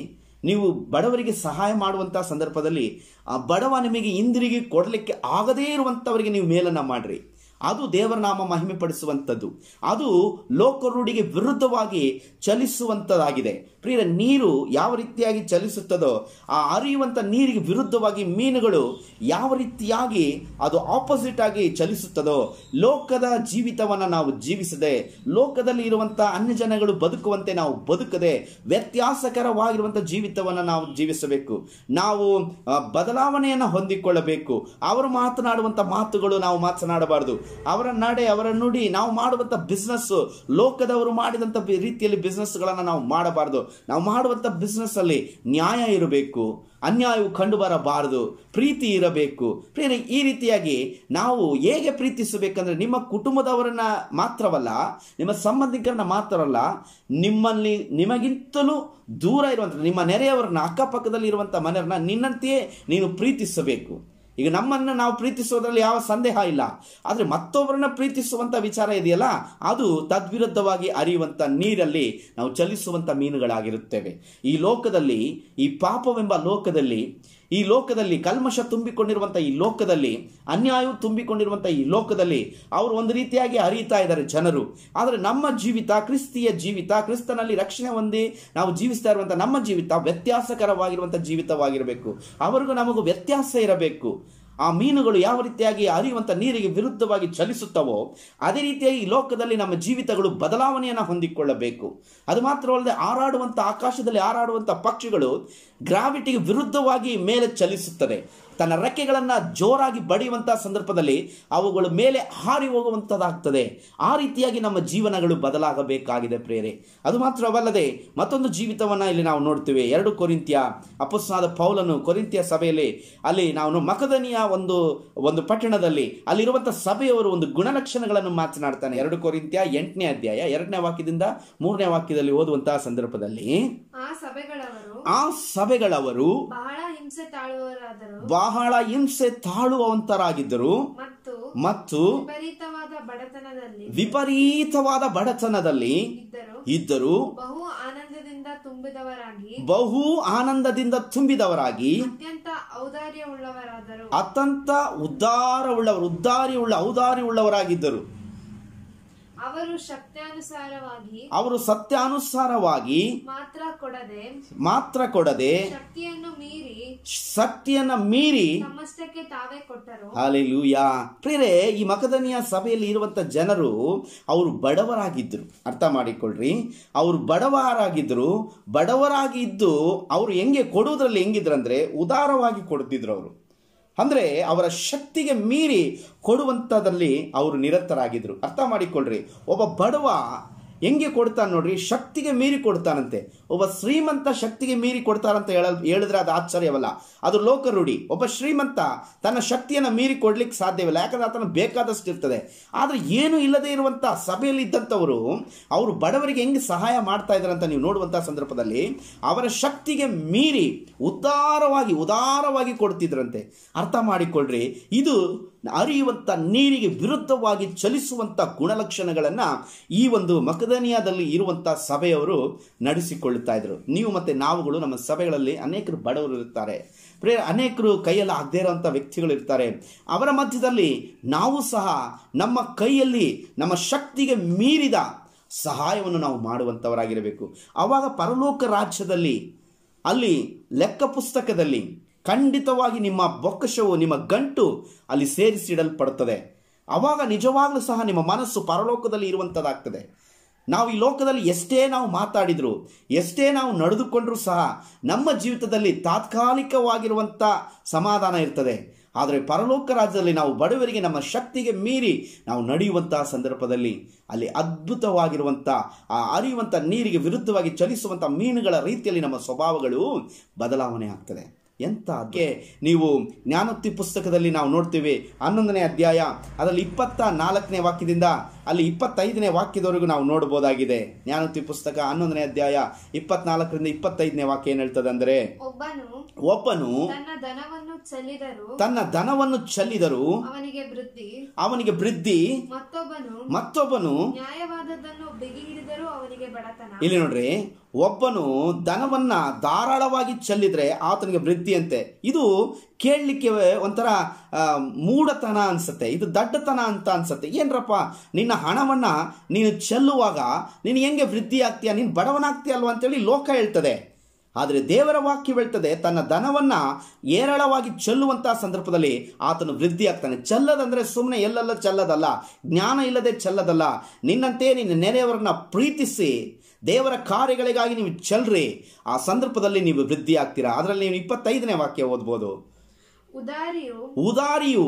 ನೀವು ಬಡವರಿಗೆ ಸಹಾಯ ಮಾಡುವಂಥ ಸಂದರ್ಭದಲ್ಲಿ ಆ ಬಡವ ನಿಮಗೆ ಹಿಂದಿರುಗಿ ಕೊಡಲಿಕ್ಕೆ ಆಗದೇ ಇರುವಂಥವರಿಗೆ ನೀವು ಮೇಲನ್ನು ಮಾಡಿರಿ ಅದು ದೇವರ ನಾಮ ಮಹಿಮೆ ಪಡಿಸುವಂಥದ್ದು ಅದು ಲೋಕರೂಢಿಗೆ ವಿರುದ್ಧವಾಗಿ ಚಲಿಸುವಂಥದ್ದಾಗಿದೆ ಪ್ರಿಯರ ನೀರು ಯಾವ ರೀತಿಯಾಗಿ ಚಲಿಸುತ್ತದೋ ಆ ಹರಿಯುವಂಥ ನೀರಿಗೆ ವಿರುದ್ಧವಾಗಿ ಮೀನುಗಳು ಯಾವ ರೀತಿಯಾಗಿ ಅದು ಆಪೋಸಿಟ್ ಆಗಿ ಚಲಿಸುತ್ತದೋ ಲೋಕದ ಜೀವಿತವನ್ನು ನಾವು ಜೀವಿಸದೆ ಲೋಕದಲ್ಲಿ ಇರುವಂಥ ಅನ್ಯ ಜನಗಳು ಬದುಕುವಂತೆ ನಾವು ಬದುಕದೆ ವ್ಯತ್ಯಾಸಕರವಾಗಿರುವಂಥ ಜೀವಿತವನ್ನು ನಾವು ಜೀವಿಸಬೇಕು ನಾವು ಬದಲಾವಣೆಯನ್ನು ಹೊಂದಿಕೊಳ್ಳಬೇಕು ಅವರು ಮಾತನಾಡುವಂಥ ಮಾತುಗಳು ನಾವು ಮಾತನಾಡಬಾರದು ಅವರ ನಡೆ ಅವರ ನುಡಿ ನಾವು ಮಾಡುವಂಥ ಬಿಸ್ನೆಸ್ಸು ಲೋಕದವರು ಮಾಡಿದಂಥ ರೀತಿಯಲ್ಲಿ ಬಿಸ್ನೆಸ್ಗಳನ್ನು ನಾವು ಮಾಡಬಾರ್ದು ನಾವು ಮಾಡುವಂಥ ಬಿಸ್ನೆಸ್ಸಲ್ಲಿ ನ್ಯಾಯ ಇರಬೇಕು ಅನ್ಯಾಯವು ಕಂಡು ಬರಬಾರದು ಪ್ರೀತಿ ಇರಬೇಕು ಪ್ರೇರಿ ಈ ರೀತಿಯಾಗಿ ನಾವು ಹೇಗೆ ಪ್ರೀತಿಸಬೇಕಂದ್ರೆ ನಿಮ್ಮ ಕುಟುಂಬದವರನ್ನ ಮಾತ್ರವಲ್ಲ ನಿಮ್ಮ ಸಂಬಂಧಿಕರನ್ನ ಮಾತ್ರವಲ್ಲ ನಿಮ್ಮಲ್ಲಿ ನಿಮಗಿಂತಲೂ ದೂರ ಇರುವಂಥ ನಿಮ್ಮ ನೆರೆಯವರನ್ನ ಅಕ್ಕಪಕ್ಕದಲ್ಲಿ ಇರುವಂಥ ಮನೆಯವರನ್ನ ನಿನ್ನಂತೆಯೇ ನೀನು ಪ್ರೀತಿಸಬೇಕು ಈಗ ನಮ್ಮನ್ನು ನಾವು ಪ್ರೀತಿಸುವುದರಲ್ಲಿ ಯಾವ ಸಂದೇಹ ಇಲ್ಲ ಆದರೆ ಮತ್ತೊಬ್ಬರನ್ನ ಪ್ರೀತಿಸುವಂಥ ವಿಚಾರ ಇದೆಯಲ್ಲ ಅದು ತದ್ವಿರುದ್ಧವಾಗಿ ಅರಿಯುವಂಥ ನೀರಲ್ಲಿ ನಾವು ಚಲಿಸುವಂಥ ಮೀನುಗಳಾಗಿರುತ್ತೇವೆ ಈ ಲೋಕದಲ್ಲಿ ಈ ಪಾಪವೆಂಬ ಲೋಕದಲ್ಲಿ ಈ ಲೋಕದಲ್ಲಿ ಕಲ್ಮಶ ತುಂಬಿಕೊಂಡಿರುವಂತಹ ಈ ಲೋಕದಲ್ಲಿ ಅನ್ಯಾಯವು ತುಂಬಿಕೊಂಡಿರುವಂತಹ ಈ ಲೋಕದಲ್ಲಿ ಅವರು ಒಂದು ರೀತಿಯಾಗಿ ಅರಿತಾ ಇದ್ದಾರೆ ಜನರು ಆದರೆ ನಮ್ಮ ಜೀವಿತ ಕ್ರಿಸ್ತಿಯ ಜೀವಿತ ಕ್ರಿಸ್ತನಲ್ಲಿ ರಕ್ಷಣೆ ಹೊಂದಿ ನಾವು ಜೀವಿಸ್ತಾ ಇರುವಂತಹ ನಮ್ಮ ಜೀವಿತ ವ್ಯತ್ಯಾಸಕರವಾಗಿರುವಂತಹ ಜೀವಿತವಾಗಿರಬೇಕು ಅವರಿಗೂ ನಮಗೂ ವ್ಯತ್ಯಾಸ ಇರಬೇಕು ಆ ಮೀನುಗಳು ಯಾವ ರೀತಿಯಾಗಿ ಹರಿಯುವಂಥ ನೀರಿಗೆ ವಿರುದ್ಧವಾಗಿ ಚಲಿಸುತ್ತವೋ ಅದೇ ರೀತಿಯಾಗಿ ಈ ಲೋಕದಲ್ಲಿ ನಮ್ಮ ಜೀವಿತಗಳು ಬದಲಾವಣೆಯನ್ನು ಹೊಂದಿಕೊಳ್ಳಬೇಕು ಅದು ಮಾತ್ರವಲ್ಲದೆ ಹಾರಾಡುವಂಥ ಆಕಾಶದಲ್ಲಿ ಹಾರಾಡುವಂಥ ಪಕ್ಷಿಗಳು ಗ್ರಾವಿಟಿಗೆ ವಿರುದ್ಧವಾಗಿ ಮೇಲೆ ಚಲಿಸುತ್ತದೆ ತನ್ನ ರೆಕ್ಕೆಗಳನ್ನು ಜೋರಾಗಿ ಬಡಿಯುವಂಥ ಸಂದರ್ಭದಲ್ಲಿ ಅವುಗಳ ಮೇಲೆ ಹಾರಿ ಹೋಗುವಂಥದ್ದಾಗ್ತದೆ ಆ ರೀತಿಯಾಗಿ ನಮ್ಮ ಜೀವನಗಳು ಬದಲಾಗಬೇಕಾಗಿದೆ ಪ್ರೇರೆ ಅದು ಮಾತ್ರವಲ್ಲದೆ ಮತ್ತೊಂದು ಜೀವಿತವನ್ನು ಇಲ್ಲಿ ನಾವು ನೋಡ್ತೀವಿ ಎರಡು ಕೊರಿಂತ್ಯ ಅಪಸ್ನಾದ ಪೌಲನು ಕೊರಿಂತ್ಯ ಸಭೆಯಲ್ಲಿ ಅಲ್ಲಿ ನಾವು ಮಕದನಿಯ ಒಂದು ಒಂದು ಪಟ್ಟಣದಲ್ಲಿ ಅಲ್ಲಿರುವಂಥ ಸಭೆಯವರು ಒಂದು ಗುಣಲಕ್ಷಣಗಳನ್ನು ಮಾತನಾಡ್ತಾನೆ ಎರಡು ಕೊರಿಂತ್ಯ ಎಂಟನೇ ಅಧ್ಯಾಯ ಎರಡನೇ ವಾಕ್ಯದಿಂದ ಮೂರನೇ ವಾಕ್ಯದಲ್ಲಿ ಓದುವಂತಹ ಸಂದರ್ಭದಲ್ಲಿ ಆ ಸಭೆಗಳವರು ಬಹಳ ಹಿಂಸೆ ತಾಳುವವರಾದರು ಬಹಳ ಹಿಂಸೆ ತಾಳುವಂತರಾಗಿದ್ದರು ಮತ್ತು ವಿಪರೀತವಾದ ಬಡತನದಲ್ಲಿ ಇದ್ದರು ಬಹು ಆನಂದದಿಂದ ತುಂಬಿದವರಾಗಿ ಬಹು ಆನಂದದಿಂದ ತುಂಬಿದವರಾಗಿ ಅತ್ಯಂತ ಉಳ್ಳವರಾದರು ಅತ್ಯಂತ ಉಳ್ಳ ಔದಾರಿ ಉಳ್ಳವರಾಗಿದ್ದರು ಅವರು ಶಕ್ತಾನುಸಾರವಾಗಿ ಅವರು ಸತ್ಯಾನುಸಾರವಾಗಿ ಮಾತ್ರ ಕೊಡದೆ ಮಾತ್ರ ಕೊಡದೆ ಶಕ್ತಿಯನ್ನು ಮೀರಿ ಶಕ್ತಿಯನ್ನ ಮೀರಿ ಸಮಸ್ತಕ್ಕೆ ತಾವೇ ಕೊಟ್ಟರು ಲೂಯಾ ಪ್ರೇರೆ ಈ ಮಕದನಿಯ ಸಭೆಯಲ್ಲಿ ಇರುವಂತ ಜನರು ಅವರು ಬಡವರಾಗಿದ್ದರು ಅರ್ಥ ಮಾಡಿಕೊಳ್ಳ್ರಿ ಅವರು ಬಡವರಾಗಿದ್ದರು ಬಡವರಾಗಿದ್ದು ಅವರು ಹೆಂಗೆ ಕೊಡುವುದರಲ್ಲಿ ಹೆಂಗಿದ್ರಂದ್ರೆ ಉದಾರವಾಗಿ ಕೊಡ್ತಿದ್ರು ಅವರು ಅಂದರೆ ಅವರ ಶಕ್ತಿಗೆ ಮೀರಿ ಕೊಡುವಂಥದ್ದಲ್ಲಿ ಅವರು ನಿರತರಾಗಿದ್ದರು ಅರ್ಥ ಮಾಡಿಕೊಳ್ಳ್ರಿ ಒಬ್ಬ ಬಡವ ಹೆಂಗೆ ಕೊಡ್ತಾನೆ ನೋಡ್ರಿ ಶಕ್ತಿಗೆ ಮೀರಿ ಕೊಡ್ತಾನಂತೆ ಒಬ್ಬ ಶ್ರೀಮಂತ ಶಕ್ತಿಗೆ ಮೀರಿ ಕೊಡ್ತಾರಂತ ಹೇಳಿದ್ರೆ ಅದು ಆಶ್ಚರ್ಯವಲ್ಲ ಅದು ಲೋಕ ರೂಢಿ ಒಬ್ಬ ಶ್ರೀಮಂತ ತನ್ನ ಶಕ್ತಿಯನ್ನು ಮೀರಿ ಕೊಡ್ಲಿಕ್ಕೆ ಸಾಧ್ಯವಿಲ್ಲ ಯಾಕಂದ್ರೆ ಆತನ ಬೇಕಾದಷ್ಟು ಇರ್ತದೆ ಆದರೆ ಏನು ಇಲ್ಲದೆ ಇರುವಂಥ ಸಭೆಯಲ್ಲಿ ಇದ್ದಂಥವರು ಅವರು ಬಡವರಿಗೆ ಹೆಂಗೆ ಸಹಾಯ ಮಾಡ್ತಾ ಇದ್ದಾರಂತ ನೀವು ನೋಡುವಂಥ ಸಂದರ್ಭದಲ್ಲಿ ಅವರ ಶಕ್ತಿಗೆ ಮೀರಿ ಉದಾರವಾಗಿ ಉದಾರವಾಗಿ ಕೊಡ್ತಿದ್ರಂತೆ ಅರ್ಥ ಮಾಡಿಕೊಳ್ಳ್ರಿ ಇದು ಅರಿಯುವಂಥ ನೀರಿಗೆ ವಿರುದ್ಧವಾಗಿ ಚಲಿಸುವಂಥ ಗುಣಲಕ್ಷಣಗಳನ್ನು ಈ ಒಂದು ಮಕದನಿಯಾದಲ್ಲಿ ಇರುವಂಥ ಸಭೆಯವರು ನಡೆಸಿಕೊಳ್ಳುತ್ತಾ ಇದ್ರು ನೀವು ಮತ್ತು ನಾವುಗಳು ನಮ್ಮ ಸಭೆಗಳಲ್ಲಿ ಅನೇಕರು ಬಡವರು ಇರ್ತಾರೆ ಪ್ರೇ ಅನೇಕರು ಕೈಯಲ್ಲಿ ಆಗದೇ ವ್ಯಕ್ತಿಗಳು ಇರ್ತಾರೆ ಅವರ ಮಧ್ಯದಲ್ಲಿ ನಾವು ಸಹ ನಮ್ಮ ಕೈಯಲ್ಲಿ ನಮ್ಮ ಶಕ್ತಿಗೆ ಮೀರಿದ ಸಹಾಯವನ್ನು ನಾವು ಮಾಡುವಂಥವರಾಗಿರಬೇಕು ಆವಾಗ ಪರಲೋಕ ರಾಜ್ಯದಲ್ಲಿ ಅಲ್ಲಿ ಲೆಕ್ಕ ಪುಸ್ತಕದಲ್ಲಿ ಖಂಡಿತವಾಗಿ ನಿಮ್ಮ ಬೊಕ್ಕಶವು ನಿಮ್ಮ ಗಂಟು ಅಲ್ಲಿ ಸೇರಿಸಿಡಲ್ಪಡುತ್ತದೆ ಅವಾಗ ನಿಜವಾಗ್ಲೂ ಸಹ ನಿಮ್ಮ ಮನಸ್ಸು ಪರಲೋಕದಲ್ಲಿ ಇರುವಂಥದ್ದಾಗ್ತದೆ ನಾವು ಈ ಲೋಕದಲ್ಲಿ ಎಷ್ಟೇ ನಾವು ಮಾತಾಡಿದರೂ ಎಷ್ಟೇ ನಾವು ನಡೆದುಕೊಂಡರೂ ಸಹ ನಮ್ಮ ಜೀವಿತದಲ್ಲಿ ತಾತ್ಕಾಲಿಕವಾಗಿರುವಂಥ ಸಮಾಧಾನ ಇರ್ತದೆ ಆದರೆ ಪರಲೋಕ ರಾಜ್ಯದಲ್ಲಿ ನಾವು ಬಡವರಿಗೆ ನಮ್ಮ ಶಕ್ತಿಗೆ ಮೀರಿ ನಾವು ನಡೆಯುವಂತಹ ಸಂದರ್ಭದಲ್ಲಿ ಅಲ್ಲಿ ಅದ್ಭುತವಾಗಿರುವಂಥ ಆ ಅರಿಯುವಂಥ ನೀರಿಗೆ ವಿರುದ್ಧವಾಗಿ ಚಲಿಸುವಂಥ ಮೀನುಗಳ ರೀತಿಯಲ್ಲಿ ನಮ್ಮ ಸ್ವಭಾವಗಳು ಬದಲಾವಣೆ ಆಗ್ತದೆ ಎಂಥಕ್ಕೆ ನೀವು ಜ್ಞಾನೋಕ್ತಿ ಪುಸ್ತಕದಲ್ಲಿ ನಾವು ನೋಡ್ತೀವಿ ಹನ್ನೊಂದನೇ ಅಧ್ಯಾಯ ಅದರಲ್ಲಿ ಇಪ್ಪತ್ತ ನಾಲ್ಕನೇ ವಾಕ್ಯದಿಂದ ಅಲ್ಲಿ ಇಪ್ಪತ್ತೈದನೇ ವಾಕ್ಯದವರೆಗೂ ನಾವು ನೋಡಬಹುದಾಗಿದೆ ಜ್ಞಾನೋಕ್ತಿ ಪುಸ್ತಕ ಹನ್ನೊಂದನೇ ಅಧ್ಯಾಯ ಇಪ್ಪತ್ನಾಲ್ಕರಿಂದ ಇಪ್ಪತ್ತೈದನೇ ವಾಕ್ಯ ಏನ್ ಹೇಳ್ತದೆ ಅಂದ್ರೆ ಒಬ್ಬನು ತನ್ನ ಧನವನ್ನು ಚೆಲ್ಲಿದರು ಅವನಿಗೆ ವೃದ್ಧಿ ಮತ್ತೊಬ್ಬನು ಮತ್ತೊಬ್ಬನು ಇಲ್ಲಿ ನೋಡ್ರಿ ಒಬ್ಬನು ದನವನ್ನು ಧಾರಾಳವಾಗಿ ಚೆಲ್ಲಿದರೆ ಆತನಿಗೆ ವೃದ್ಧಿಯಂತೆ ಇದು ಕೇಳಲಿಕ್ಕೆ ಒಂಥರ ಮೂಢತನ ಅನ್ಸುತ್ತೆ ಇದು ದಡ್ಡತನ ಅಂತ ಅನ್ಸುತ್ತೆ ಏನರಪ್ಪ ನಿನ್ನ ಹಣವನ್ನು ನೀನು ಚೆಲ್ಲುವಾಗ ನೀನು ಹೆಂಗೆ ವೃದ್ಧಿ ಆಗ್ತೀಯ ನೀನು ಬಡವನಾಗ್ತೀಯ ಅಲ್ವಾ ಅಂತೇಳಿ ಲೋಕ ಹೇಳ್ತದೆ ಆದರೆ ದೇವರ ವಾಕ್ಯ ಹೇಳ್ತದೆ ತನ್ನ ಧನವನ್ನ ಏರಳವಾಗಿ ಚೆಲ್ಲುವಂಥ ಸಂದರ್ಭದಲ್ಲಿ ಆತನು ವೃದ್ಧಿ ಆಗ್ತಾನೆ ಚೆಲ್ಲದಂದರೆ ಸುಮ್ಮನೆ ಎಲ್ಲೆಲ್ಲ ಚೆಲ್ಲದಲ್ಲ ಜ್ಞಾನ ಇಲ್ಲದೆ ಚೆಲ್ಲದಲ್ಲ ನಿನ್ನಂತೆ ನಿನ್ನ ನೆರೆಯವರನ್ನ ಪ್ರೀತಿಸಿ ದೇವರ ಕಾರ್ಯಗಳಿಗಾಗಿ ನೀವು ಚಲ್ರಿ ಆ ಸಂದರ್ಭದಲ್ಲಿ ನೀವು ವೃದ್ಧಿ ಆಗ್ತೀರಾ ಅದರಲ್ಲಿ ನೀವು ಇಪ್ಪತ್ತೈದನೇ ವಾಕ್ಯ ಓದ್ಬೋದು ಉದಾರಿಯು ಉದಾರಿಯು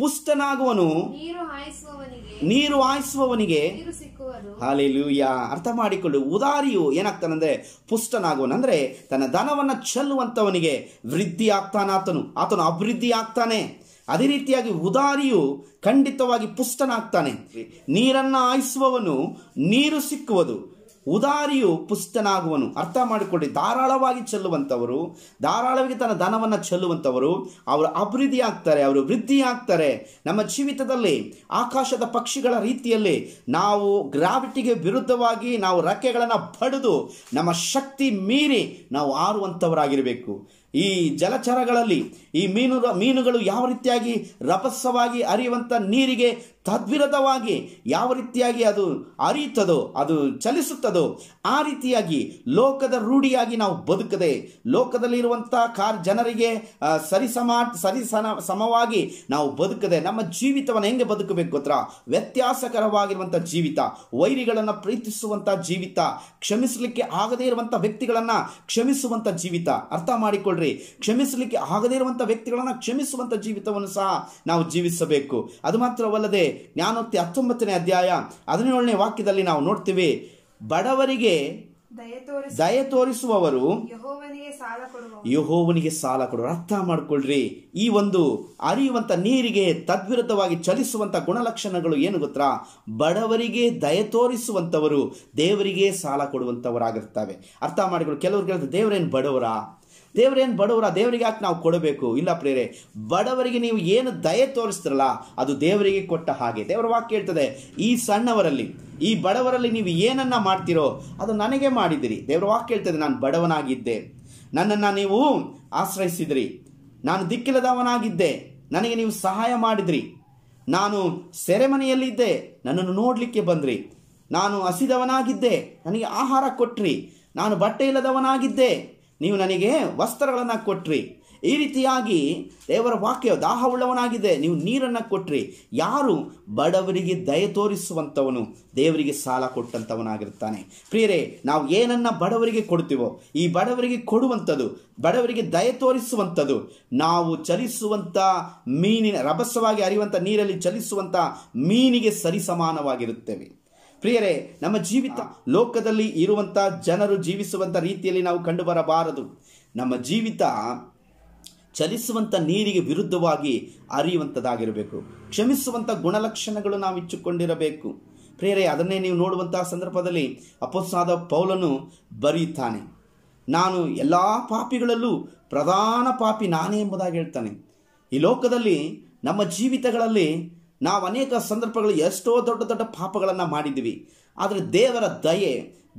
ಪುಷ್ಟನಾಗುವನು ನೀರು ಹಾಯಿಸುವವನಿಗೆ ಅಲ್ಲಿ ಅರ್ಥ ಮಾಡಿಕೊಳ್ಳು ಉದಾರಿಯು ಏನಾಗ್ತಾನಂದ್ರೆ ಪುಷ್ಟನಾಗುವನು ಅಂದ್ರೆ ತನ್ನ ಧನವನ್ನ ಚೆಲ್ಲುವಂತವನಿಗೆ ವೃದ್ಧಿ ಆತನು ಆತನು ಅಭಿವೃದ್ಧಿ ಆಗ್ತಾನೆ ಅದೇ ರೀತಿಯಾಗಿ ಉದಾರಿಯು ಖಂಡಿತವಾಗಿ ಪುಷ್ಟನಾಗ್ತಾನೆ ನೀರನ್ನು ಆಯಿಸುವವನು ನೀರು ಸಿಕ್ಕುವುದು ಉದಾರಿಯು ಪುಷ್ಟನಾಗುವನು ಅರ್ಥ ಮಾಡಿಕೊಳ್ಳಿ ಧಾರಾಳವಾಗಿ ಚೆಲ್ಲುವಂಥವರು ಧಾರಾಳವಾಗಿ ತನ್ನ ಧನವನ್ನು ಚೆಲ್ಲುವಂಥವರು ಅವರು ಅಭಿವೃದ್ಧಿ ಆಗ್ತಾರೆ ಅವರು ವೃದ್ಧಿ ಆಗ್ತಾರೆ ನಮ್ಮ ಜೀವಿತದಲ್ಲಿ ಆಕಾಶದ ಪಕ್ಷಿಗಳ ರೀತಿಯಲ್ಲಿ ನಾವು ಗ್ರಾವಿಟಿಗೆ ವಿರುದ್ಧವಾಗಿ ನಾವು ರೆಕ್ಕೆಗಳನ್ನು ಬಡಿದು ನಮ್ಮ ಶಕ್ತಿ ಮೀರಿ ನಾವು ಆರುವಂಥವರಾಗಿರಬೇಕು ಈ ಜಲಚರಗಳಲ್ಲಿ ಈ ಮೀನು ಮೀನುಗಳು ಯಾವ ರೀತಿಯಾಗಿ ರಭಸವಾಗಿ ಅರಿಯುವಂಥ ನೀರಿಗೆ ತದ್ವಿರತವಾಗಿ ಯಾವ ರೀತಿಯಾಗಿ ಅದು ಅರಿಯುತ್ತದೋ ಅದು ಚಲಿಸುತ್ತದೋ ಆ ರೀತಿಯಾಗಿ ಲೋಕದ ರೂಢಿಯಾಗಿ ನಾವು ಬದುಕದೆ ಲೋಕದಲ್ಲಿರುವಂಥ ಕಾರ್ ಜನರಿಗೆ ಸರಿಸಮ ಸರಿಸನ ಸಮವಾಗಿ ನಾವು ಬದುಕದೆ ನಮ್ಮ ಜೀವಿತವನ್ನು ಹೆಂಗೆ ಬದುಕಬೇಕು ಹತ್ರ ವ್ಯತ್ಯಾಸಕರವಾಗಿರುವಂಥ ಜೀವಿತ ವೈರಿಗಳನ್ನು ಪ್ರೀತಿಸುವಂಥ ಜೀವಿತ ಕ್ಷಮಿಸಲಿಕ್ಕೆ ಆಗದೇ ಇರುವಂಥ ವ್ಯಕ್ತಿಗಳನ್ನು ಕ್ಷಮಿಸುವಂಥ ಜೀವಿತ ಅರ್ಥ ಮಾಡಿಕೊಳ್ಳ್ರಿ ಕ್ಷಮಿಸಲಿಕ್ಕೆ ಆಗದೇ ಇರುವಂಥ ವ್ಯಕ್ತಿಗಳನ್ನು ಕ್ಷಮಿಸುವಂಥ ಜೀವಿತವನ್ನು ಸಹ ನಾವು ಜೀವಿಸಬೇಕು ಅದು ಮಾತ್ರವಲ್ಲದೆ ಜ್ಞಾನೋತ್ತಿ ಹತ್ತೊಂಬತ್ತನೇ ಅಧ್ಯಾಯ ಹದಿನೇಳನೇ ವಾಕ್ಯದಲ್ಲಿ ನಾವು ನೋಡ್ತೀವಿ ಬಡವರಿಗೆ ದಯ ತೋರಿಸುವವರು ಯಹೋವನಿಗೆ ಸಾಲ ಕೊಡು ಅರ್ಥ ಮಾಡ್ಕೊಳ್ರಿ ಈ ಒಂದು ಅರಿಯುವಂತ ನೀರಿಗೆ ತದ್ವಿರುದ್ಧವಾಗಿ ಚಲಿಸುವಂತ ಗುಣಲಕ್ಷಣಗಳು ಏನು ಗೊತ್ತಾ ಬಡವರಿಗೆ ದಯ ತೋರಿಸುವಂತವರು ದೇವರಿಗೆ ಸಾಲ ಕೊಡುವಂತವರಾಗಿರ್ತವೆ ಅರ್ಥ ಮಾಡಿಕೊಳ್ಳಿ ಕೆಲವರು ಕೇಳಿದ್ರೆ ದೇವರೇನು ಬಡವರಾ ದೇವರೇನು ಬಡವರ ದೇವರಿಗೆ ಯಾಕೆ ನಾವು ಕೊಡಬೇಕು ಇಲ್ಲ ಪ್ರೇರೆ ಬಡವರಿಗೆ ನೀವು ಏನು ದಯೆ ತೋರಿಸ್ತಿರಲ್ಲ ಅದು ದೇವರಿಗೆ ಕೊಟ್ಟ ಹಾಗೆ ದೇವರ ವಾಕ್ಯ ಹೇಳ್ತದೆ ಈ ಸಣ್ಣವರಲ್ಲಿ ಈ ಬಡವರಲ್ಲಿ ನೀವು ಏನನ್ನ ಮಾಡ್ತೀರೋ ಅದು ನನಗೆ ಮಾಡಿದಿರಿ ದೇವರ ವಾಕ್ಯ ಹೇಳ್ತದೆ ನಾನು ಬಡವನಾಗಿದ್ದೆ ನನ್ನನ್ನು ನೀವು ಆಶ್ರಯಿಸಿದ್ರಿ ನಾನು ದಿಕ್ಕಿಲ್ಲದವನಾಗಿದ್ದೆ ನನಗೆ ನೀವು ಸಹಾಯ ಮಾಡಿದ್ರಿ ನಾನು ಸೆರೆಮನೆಯಲ್ಲಿದ್ದೆ ನನ್ನನ್ನು ನೋಡಲಿಕ್ಕೆ ಬಂದ್ರಿ ನಾನು ಹಸಿದವನಾಗಿದ್ದೆ ನನಗೆ ಆಹಾರ ಕೊಟ್ರಿ ನಾನು ಬಟ್ಟೆ ಇಲ್ಲದವನಾಗಿದ್ದೆ ನೀವು ನನಗೆ ವಸ್ತ್ರಗಳನ್ನು ಕೊಟ್ರಿ ಈ ರೀತಿಯಾಗಿ ದೇವರ ವಾಕ್ಯ ದಾಹವುಳ್ಳವನಾಗಿದೆ ನೀವು ನೀರನ್ನು ಕೊಟ್ರಿ ಯಾರು ಬಡವರಿಗೆ ದಯ ತೋರಿಸುವಂಥವನು ದೇವರಿಗೆ ಸಾಲ ಕೊಟ್ಟಂಥವನಾಗಿರ್ತಾನೆ ಪ್ರಿಯರೇ ನಾವು ಏನನ್ನ ಬಡವರಿಗೆ ಕೊಡ್ತೀವೋ ಈ ಬಡವರಿಗೆ ಕೊಡುವಂಥದ್ದು ಬಡವರಿಗೆ ದಯ ತೋರಿಸುವಂಥದ್ದು ನಾವು ಚಲಿಸುವಂಥ ಮೀನಿನ ರಭಸವಾಗಿ ಅರಿಯುವಂಥ ನೀರಲ್ಲಿ ಚಲಿಸುವಂಥ ಮೀನಿಗೆ ಸರಿಸಮಾನವಾಗಿರುತ್ತೇವೆ ಪ್ರಿಯರೇ ನಮ್ಮ ಜೀವಿತ ಲೋಕದಲ್ಲಿ ಇರುವಂಥ ಜನರು ಜೀವಿಸುವಂಥ ರೀತಿಯಲ್ಲಿ ನಾವು ಕಂಡುಬರಬಾರದು ನಮ್ಮ ಜೀವಿತ ಚಲಿಸುವಂಥ ನೀರಿಗೆ ವಿರುದ್ಧವಾಗಿ ಅರಿಯುವಂಥದ್ದಾಗಿರಬೇಕು ಕ್ಷಮಿಸುವಂಥ ಗುಣಲಕ್ಷಣಗಳು ನಾವು ಇಚ್ಚುಕೊಂಡಿರಬೇಕು ಪ್ರೇರೆ ಅದನ್ನೇ ನೀವು ನೋಡುವಂತಹ ಸಂದರ್ಭದಲ್ಲಿ ಅಪೋತ್ಸಾದ ಪೌಲನು ಬರೀತಾನೆ ನಾನು ಎಲ್ಲ ಪಾಪಿಗಳಲ್ಲೂ ಪ್ರಧಾನ ಪಾಪಿ ನಾನೇ ಎಂಬುದಾಗಿ ಹೇಳ್ತಾನೆ ಈ ಲೋಕದಲ್ಲಿ ನಮ್ಮ ಜೀವಿತಗಳಲ್ಲಿ ನಾವು ಅನೇಕ ಸಂದರ್ಭಗಳು ಎಷ್ಟೋ ದೊಡ್ಡ ದೊಡ್ಡ ಪಾಪಗಳನ್ನು ಮಾಡಿದ್ದೀವಿ ಆದರೆ ದೇವರ ದಯೆ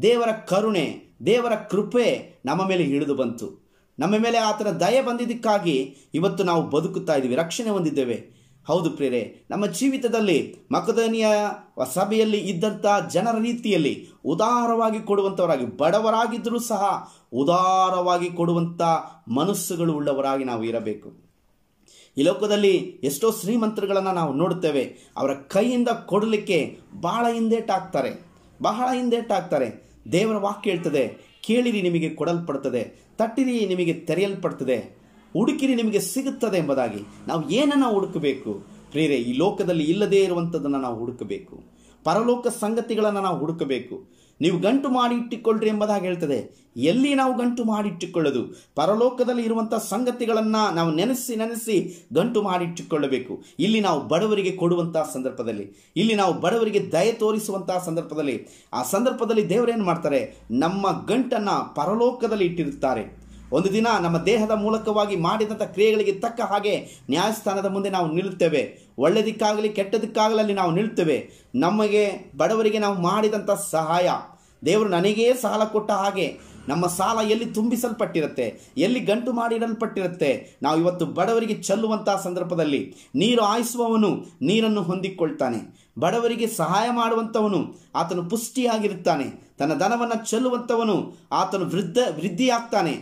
ದೇವರ ಕರುಣೆ ದೇವರ ಕೃಪೆ ನಮ್ಮ ಮೇಲೆ ಹಿಡಿದು ಬಂತು ನಮ್ಮ ಮೇಲೆ ಆತನ ದಯೆ ಬಂದಿದ್ದಕ್ಕಾಗಿ ಇವತ್ತು ನಾವು ಬದುಕುತ್ತಾ ಇದ್ದೀವಿ ರಕ್ಷಣೆ ಹೊಂದಿದ್ದೇವೆ ಹೌದು ಪ್ರೇರೆ ನಮ್ಮ ಜೀವಿತದಲ್ಲಿ ಮಕದನಿಯ ಸಭೆಯಲ್ಲಿ ಇದ್ದಂಥ ಜನರ ರೀತಿಯಲ್ಲಿ ಉದಾರವಾಗಿ ಕೊಡುವಂಥವರಾಗಿ ಬಡವರಾಗಿದ್ದರೂ ಸಹ ಉದಾರವಾಗಿ ಕೊಡುವಂಥ ಮನಸ್ಸುಗಳು ಉಳ್ಳವರಾಗಿ ನಾವು ಇರಬೇಕು ಈ ಲೋಕದಲ್ಲಿ ಎಷ್ಟೋ ಶ್ರೀಮಂತರುಗಳನ್ನು ನಾವು ನೋಡುತ್ತೇವೆ ಅವರ ಕೈಯಿಂದ ಕೊಡಲಿಕ್ಕೆ ಬಹಳ ಹಿಂದೇಟಾಗ್ತಾರೆ ಬಹಳ ಹಿಂದೇಟಾಗ್ತಾರೆ ದೇವರ ವಾಕ್ಯ ಹೇಳ್ತದೆ ಕೇಳಿರಿ ನಿಮಗೆ ಕೊಡಲ್ಪಡ್ತದೆ ತಟ್ಟಿರಿ ನಿಮಗೆ ತೆರೆಯಲ್ಪಡ್ತದೆ ಹುಡುಕಿರಿ ನಿಮಗೆ ಸಿಗುತ್ತದೆ ಎಂಬುದಾಗಿ ನಾವು ಏನನ್ನು ಹುಡುಕಬೇಕು ಪ್ರೇರೆ ಈ ಲೋಕದಲ್ಲಿ ಇಲ್ಲದೇ ಇರುವಂಥದ್ದನ್ನು ನಾವು ಹುಡುಕಬೇಕು ಪರಲೋಕ ಸಂಗತಿಗಳನ್ನು ನಾವು ಹುಡುಕಬೇಕು ನೀವು ಗಂಟು ಮಾಡಿ ಇಟ್ಟುಕೊಳ್ಳ್ರಿ ಎಂಬುದಾಗಿ ಹೇಳ್ತದೆ ಎಲ್ಲಿ ನಾವು ಗಂಟು ಮಾಡಿಟ್ಟುಕೊಳ್ಳೋದು ಪರಲೋಕದಲ್ಲಿ ಇರುವಂಥ ಸಂಗತಿಗಳನ್ನು ನಾವು ನೆನೆಸಿ ನೆನೆಸಿ ಗಂಟು ಮಾಡಿಟ್ಟುಕೊಳ್ಳಬೇಕು ಇಲ್ಲಿ ನಾವು ಬಡವರಿಗೆ ಕೊಡುವಂತಹ ಸಂದರ್ಭದಲ್ಲಿ ಇಲ್ಲಿ ನಾವು ಬಡವರಿಗೆ ದಯ ತೋರಿಸುವಂತಹ ಸಂದರ್ಭದಲ್ಲಿ ಆ ಸಂದರ್ಭದಲ್ಲಿ ದೇವರೇನು ಮಾಡ್ತಾರೆ ನಮ್ಮ ಗಂಟನ್ನು ಪರಲೋಕದಲ್ಲಿ ಇಟ್ಟಿರುತ್ತಾರೆ ಒಂದು ದಿನ ನಮ್ಮ ದೇಹದ ಮೂಲಕವಾಗಿ ಮಾಡಿದಂಥ ಕ್ರಿಯೆಗಳಿಗೆ ತಕ್ಕ ಹಾಗೆ ನ್ಯಾಯಸ್ಥಾನದ ಮುಂದೆ ನಾವು ನಿಲ್ಲುತ್ತೇವೆ ಒಳ್ಳೆಯದಕ್ಕಾಗಲಿ ಕೆಟ್ಟದಕ್ಕಾಗಲಲ್ಲಿ ನಾವು ನಿಲ್ಲುತ್ತೇವೆ ನಮಗೆ ಬಡವರಿಗೆ ನಾವು ಮಾಡಿದಂಥ ಸಹಾಯ ದೇವರು ನನಗೇ ಸಾಲ ಕೊಟ್ಟ ಹಾಗೆ ನಮ್ಮ ಸಾಲ ಎಲ್ಲಿ ತುಂಬಿಸಲ್ಪಟ್ಟಿರುತ್ತೆ ಎಲ್ಲಿ ಗಂಟು ಮಾಡಿಡಲ್ಪಟ್ಟಿರುತ್ತೆ ನಾವು ಇವತ್ತು ಬಡವರಿಗೆ ಚೆಲ್ಲುವಂತಹ ಸಂದರ್ಭದಲ್ಲಿ ನೀರು ಆಯಿಸುವವನು ನೀರನ್ನು ಹೊಂದಿಕೊಳ್ತಾನೆ ಬಡವರಿಗೆ ಸಹಾಯ ಮಾಡುವಂಥವನು ಆತನು ಪುಷ್ಟಿಯಾಗಿರುತ್ತಾನೆ ತನ್ನ ಧನವನ್ನು ಚೆಲ್ಲುವಂಥವನು ಆತನು ವೃದ್ಧ ವೃದ್ಧಿಯಾಗ್ತಾನೆ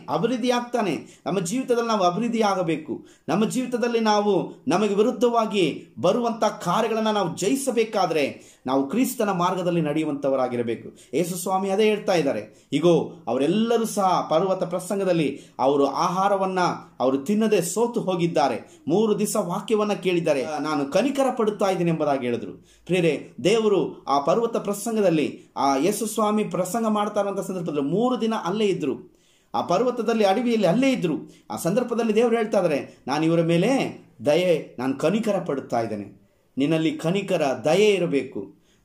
ಆಗ್ತಾನೆ ನಮ್ಮ ಜೀವಿತದಲ್ಲಿ ನಾವು ಅಭಿವೃದ್ಧಿಯಾಗಬೇಕು ನಮ್ಮ ಜೀವಿತದಲ್ಲಿ ನಾವು ನಮಗೆ ವಿರುದ್ಧವಾಗಿ ಬರುವಂಥ ಕಾರ್ಯಗಳನ್ನು ನಾವು ಜಯಿಸಬೇಕಾದರೆ ನಾವು ಕ್ರಿಸ್ತನ ಮಾರ್ಗದಲ್ಲಿ ನಡೆಯುವಂಥವರಾಗಿರಬೇಕು ಯೇಸು ಸ್ವಾಮಿ ಅದೇ ಹೇಳ್ತಾ ಇದ್ದಾರೆ ಈಗೋ ಅವರೆಲ್ಲ ಎಲ್ಲರೂ ಸಹ ಪರ್ವತ ಪ್ರಸಂಗದಲ್ಲಿ ಅವರು ಆಹಾರವನ್ನ ಅವರು ತಿನ್ನದೆ ಸೋತು ಹೋಗಿದ್ದಾರೆ ಮೂರು ದಿವಸ ವಾಕ್ಯವನ್ನ ಕೇಳಿದ್ದಾರೆ ನಾನು ಕನಿಕರ ಪಡುತ್ತಾ ಇದ್ದೇನೆ ಎಂಬುದಾಗಿ ಹೇಳಿದರು ಪ್ರೇರೆ ದೇವರು ಆ ಪರ್ವತ ಪ್ರಸಂಗದಲ್ಲಿ ಆ ಯೇಸು ಸ್ವಾಮಿ ಪ್ರಸಂಗ ಮಾಡ್ತಾರಂತ ಸಂದರ್ಭದಲ್ಲಿ ಮೂರು ದಿನ ಅಲ್ಲೇ ಇದ್ದರು ಆ ಪರ್ವತದಲ್ಲಿ ಅಡವಿಯಲ್ಲಿ ಅಲ್ಲೇ ಇದ್ದರು ಆ ಸಂದರ್ಭದಲ್ಲಿ ದೇವರು ಹೇಳ್ತಾ ಇದ್ದಾರೆ ನಾನು ಇವರ ಮೇಲೆ ದಯೆ ನಾನು ಕನಿಕರ ಪಡುತ್ತಾ ಇದ್ದೇನೆ ನಿನ್ನಲ್ಲಿ ಕನಿಕರ ದಯೆ ಇರಬೇಕು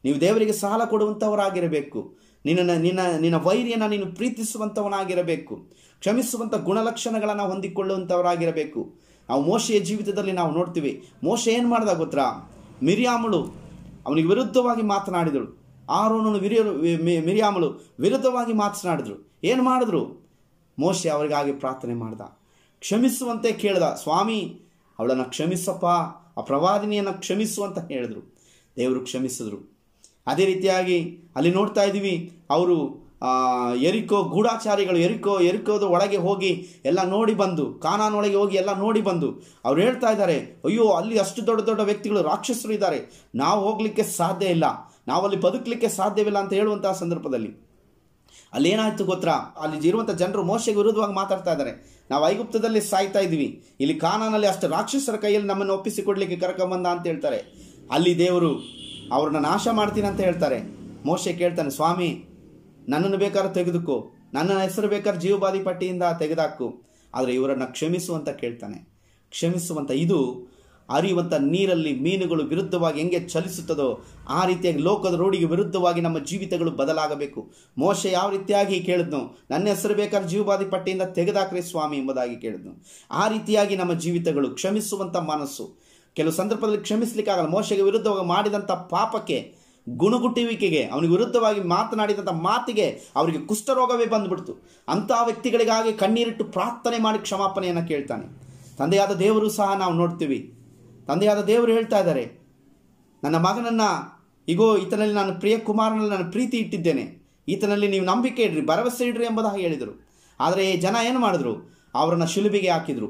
ನೀವು ದೇವರಿಗೆ ಸಾಲ ಕೊಡುವಂಥವರಾಗಿರಬೇಕು ನಿನ್ನ ನಿನ್ನ ನಿನ್ನ ವೈರಿಯನ್ನು ನೀನು ಪ್ರೀತಿಸುವಂಥವನಾಗಿರಬೇಕು ಕ್ಷಮಿಸುವಂಥ ಗುಣಲಕ್ಷಣಗಳನ್ನು ಹೊಂದಿಕೊಳ್ಳುವಂಥವರಾಗಿರಬೇಕು ನಾವು ಮೋಶೆಯ ಜೀವಿತದಲ್ಲಿ ನಾವು ನೋಡ್ತೀವಿ ಮೋಶೆ ಏನು ಮಾಡ್ದ ಗೊತ್ತಾ ಮಿರಿಯಾಮಳು ಅವನಿಗೆ ವಿರುದ್ಧವಾಗಿ ಮಾತನಾಡಿದಳು ಆರೋನನು ವಿರಿಯ ಮಿರಿಯಾಮಳು ವಿರುದ್ಧವಾಗಿ ಮಾತನಾಡಿದ್ರು ಏನು ಮಾಡಿದ್ರು ಮೋಶೆ ಅವರಿಗಾಗಿ ಪ್ರಾರ್ಥನೆ ಮಾಡ್ದ ಕ್ಷಮಿಸುವಂತೆ ಕೇಳ್ದ ಸ್ವಾಮಿ ಅವಳನ್ನು ಕ್ಷಮಿಸಪ್ಪ ಆ ಪ್ರವಾದಿನಿಯನ್ನು ಕ್ಷಮಿಸು ಅಂತ ಹೇಳಿದ್ರು ದೇವರು ಕ್ಷಮಿಸಿದ್ರು ಅದೇ ರೀತಿಯಾಗಿ ಅಲ್ಲಿ ನೋಡ್ತಾ ಇದ್ದೀವಿ ಅವರು ಎರಿಕೋ ಗೂಢಾಚಾರಿಗಳು ಎರಿಕೋ ಎರಿಕೋದು ಒಳಗೆ ಹೋಗಿ ಎಲ್ಲ ನೋಡಿ ಬಂದು ಕಾನಾನೊಳಗೆ ಹೋಗಿ ಎಲ್ಲ ನೋಡಿ ಬಂದು ಅವ್ರು ಹೇಳ್ತಾ ಇದ್ದಾರೆ ಅಯ್ಯೋ ಅಲ್ಲಿ ಅಷ್ಟು ದೊಡ್ಡ ದೊಡ್ಡ ವ್ಯಕ್ತಿಗಳು ರಾಕ್ಷಸರು ಇದ್ದಾರೆ ನಾವು ಹೋಗಲಿಕ್ಕೆ ಸಾಧ್ಯ ಇಲ್ಲ ನಾವಲ್ಲಿ ಬದುಕಲಿಕ್ಕೆ ಸಾಧ್ಯವಿಲ್ಲ ಅಂತ ಹೇಳುವಂತಹ ಸಂದರ್ಭದಲ್ಲಿ ಅಲ್ಲಿ ಏನಾಯ್ತು ಗೊತ್ತಾ ಅಲ್ಲಿ ಜೀವಂತ ಜನರು ಮೋಶೆಗೆ ವಿರುದ್ಧವಾಗಿ ಮಾತಾಡ್ತಾ ಇದ್ದಾರೆ ನಾವು ಐಗುಪ್ತದಲ್ಲಿ ಸಾಯ್ತಾ ಇದ್ವಿ ಇಲ್ಲಿ ಕಾನಾನಲ್ಲಿ ಅಷ್ಟು ರಾಕ್ಷಸರ ಕೈಯಲ್ಲಿ ನಮ್ಮನ್ನು ಒಪ್ಪಿಸಿಕೊಡ್ಲಿಕ್ಕೆ ಕರ್ಕೊಂಬಂದ ಅಂತ ಹೇಳ್ತಾರೆ ಅಲ್ಲಿ ದೇವರು ಅವ್ರನ್ನ ನಾಶ ಮಾಡ್ತೀನಿ ಅಂತ ಹೇಳ್ತಾರೆ ಮೋಶೆ ಕೇಳ್ತಾನೆ ಸ್ವಾಮಿ ನನ್ನನ್ನು ಬೇಕಾದ್ರೆ ತೆಗೆದುಕೋ ನನ್ನ ಹೆಸರು ಬೇಕಾದ್ರೆ ಜೀವಬಾಧಿ ಪಟ್ಟಿಯಿಂದ ತೆಗೆದಾಕು ಆದರೆ ಇವರನ್ನು ಕ್ಷಮಿಸುವಂತ ಕೇಳ್ತಾನೆ ಕ್ಷಮಿಸುವಂಥ ಇದು ಅರಿಯುವಂಥ ನೀರಲ್ಲಿ ಮೀನುಗಳು ವಿರುದ್ಧವಾಗಿ ಹೆಂಗೆ ಚಲಿಸುತ್ತದೋ ಆ ರೀತಿಯಾಗಿ ಲೋಕದ ರೂಢಿಗೆ ವಿರುದ್ಧವಾಗಿ ನಮ್ಮ ಜೀವಿತಗಳು ಬದಲಾಗಬೇಕು ಮೋಶೆ ಯಾವ ರೀತಿಯಾಗಿ ಕೇಳಿದ್ನು ನನ್ನ ಹೆಸರು ಬೇಕಾದ್ರೆ ಜೀವಬಾಧಿ ಪಟ್ಟಿಯಿಂದ ತೆಗೆದಾಕ್ರಿ ಸ್ವಾಮಿ ಎಂಬುದಾಗಿ ಕೇಳಿದ್ನು ಆ ರೀತಿಯಾಗಿ ನಮ್ಮ ಜೀವಿತಗಳು ಕ್ಷಮಿಸುವಂಥ ಮನಸ್ಸು ಕೆಲವು ಸಂದರ್ಭದಲ್ಲಿ ಕ್ಷಮಿಸಲಿಕ್ಕಾಗಲ್ಲ ಮೋಶೆಗೆ ವಿರುದ್ಧವಾಗಿ ಮಾಡಿದಂಥ ಪಾಪಕ್ಕೆ ಗುಣಗುಟ್ಟುವಿಕೆಗೆ ಅವನಿಗೆ ವಿರುದ್ಧವಾಗಿ ಮಾತನಾಡಿದಂಥ ಮಾತಿಗೆ ಅವರಿಗೆ ಕುಷ್ಠರೋಗವೇ ಬಂದುಬಿಡ್ತು ಅಂಥ ವ್ಯಕ್ತಿಗಳಿಗಾಗಿ ಕಣ್ಣೀರಿಟ್ಟು ಪ್ರಾರ್ಥನೆ ಮಾಡಿ ಕ್ಷಮಾಪಣೆಯನ್ನು ಕೇಳ್ತಾನೆ ತಂದೆಯಾದ ದೇವರು ಸಹ ನಾವು ನೋಡ್ತೀವಿ ತಂದೆಯಾದ ದೇವರು ಹೇಳ್ತಾ ಇದ್ದಾರೆ ನನ್ನ ಮಗನನ್ನು ಈಗೋ ಈತನಲ್ಲಿ ನಾನು ಪ್ರಿಯ ಕುಮಾರನಲ್ಲಿ ನಾನು ಪ್ರೀತಿ ಇಟ್ಟಿದ್ದೇನೆ ಈತನಲ್ಲಿ ನೀವು ನಂಬಿಕೆ ಇಡ್ರಿ ಭರವಸೆ ಇಡ್ರಿ ಎಂಬುದಾಗಿ ಹೇಳಿದರು ಆದರೆ ಜನ ಏನು ಮಾಡಿದ್ರು ಅವರನ್ನು ಶಿಲುಬಿಗೆ ಹಾಕಿದರು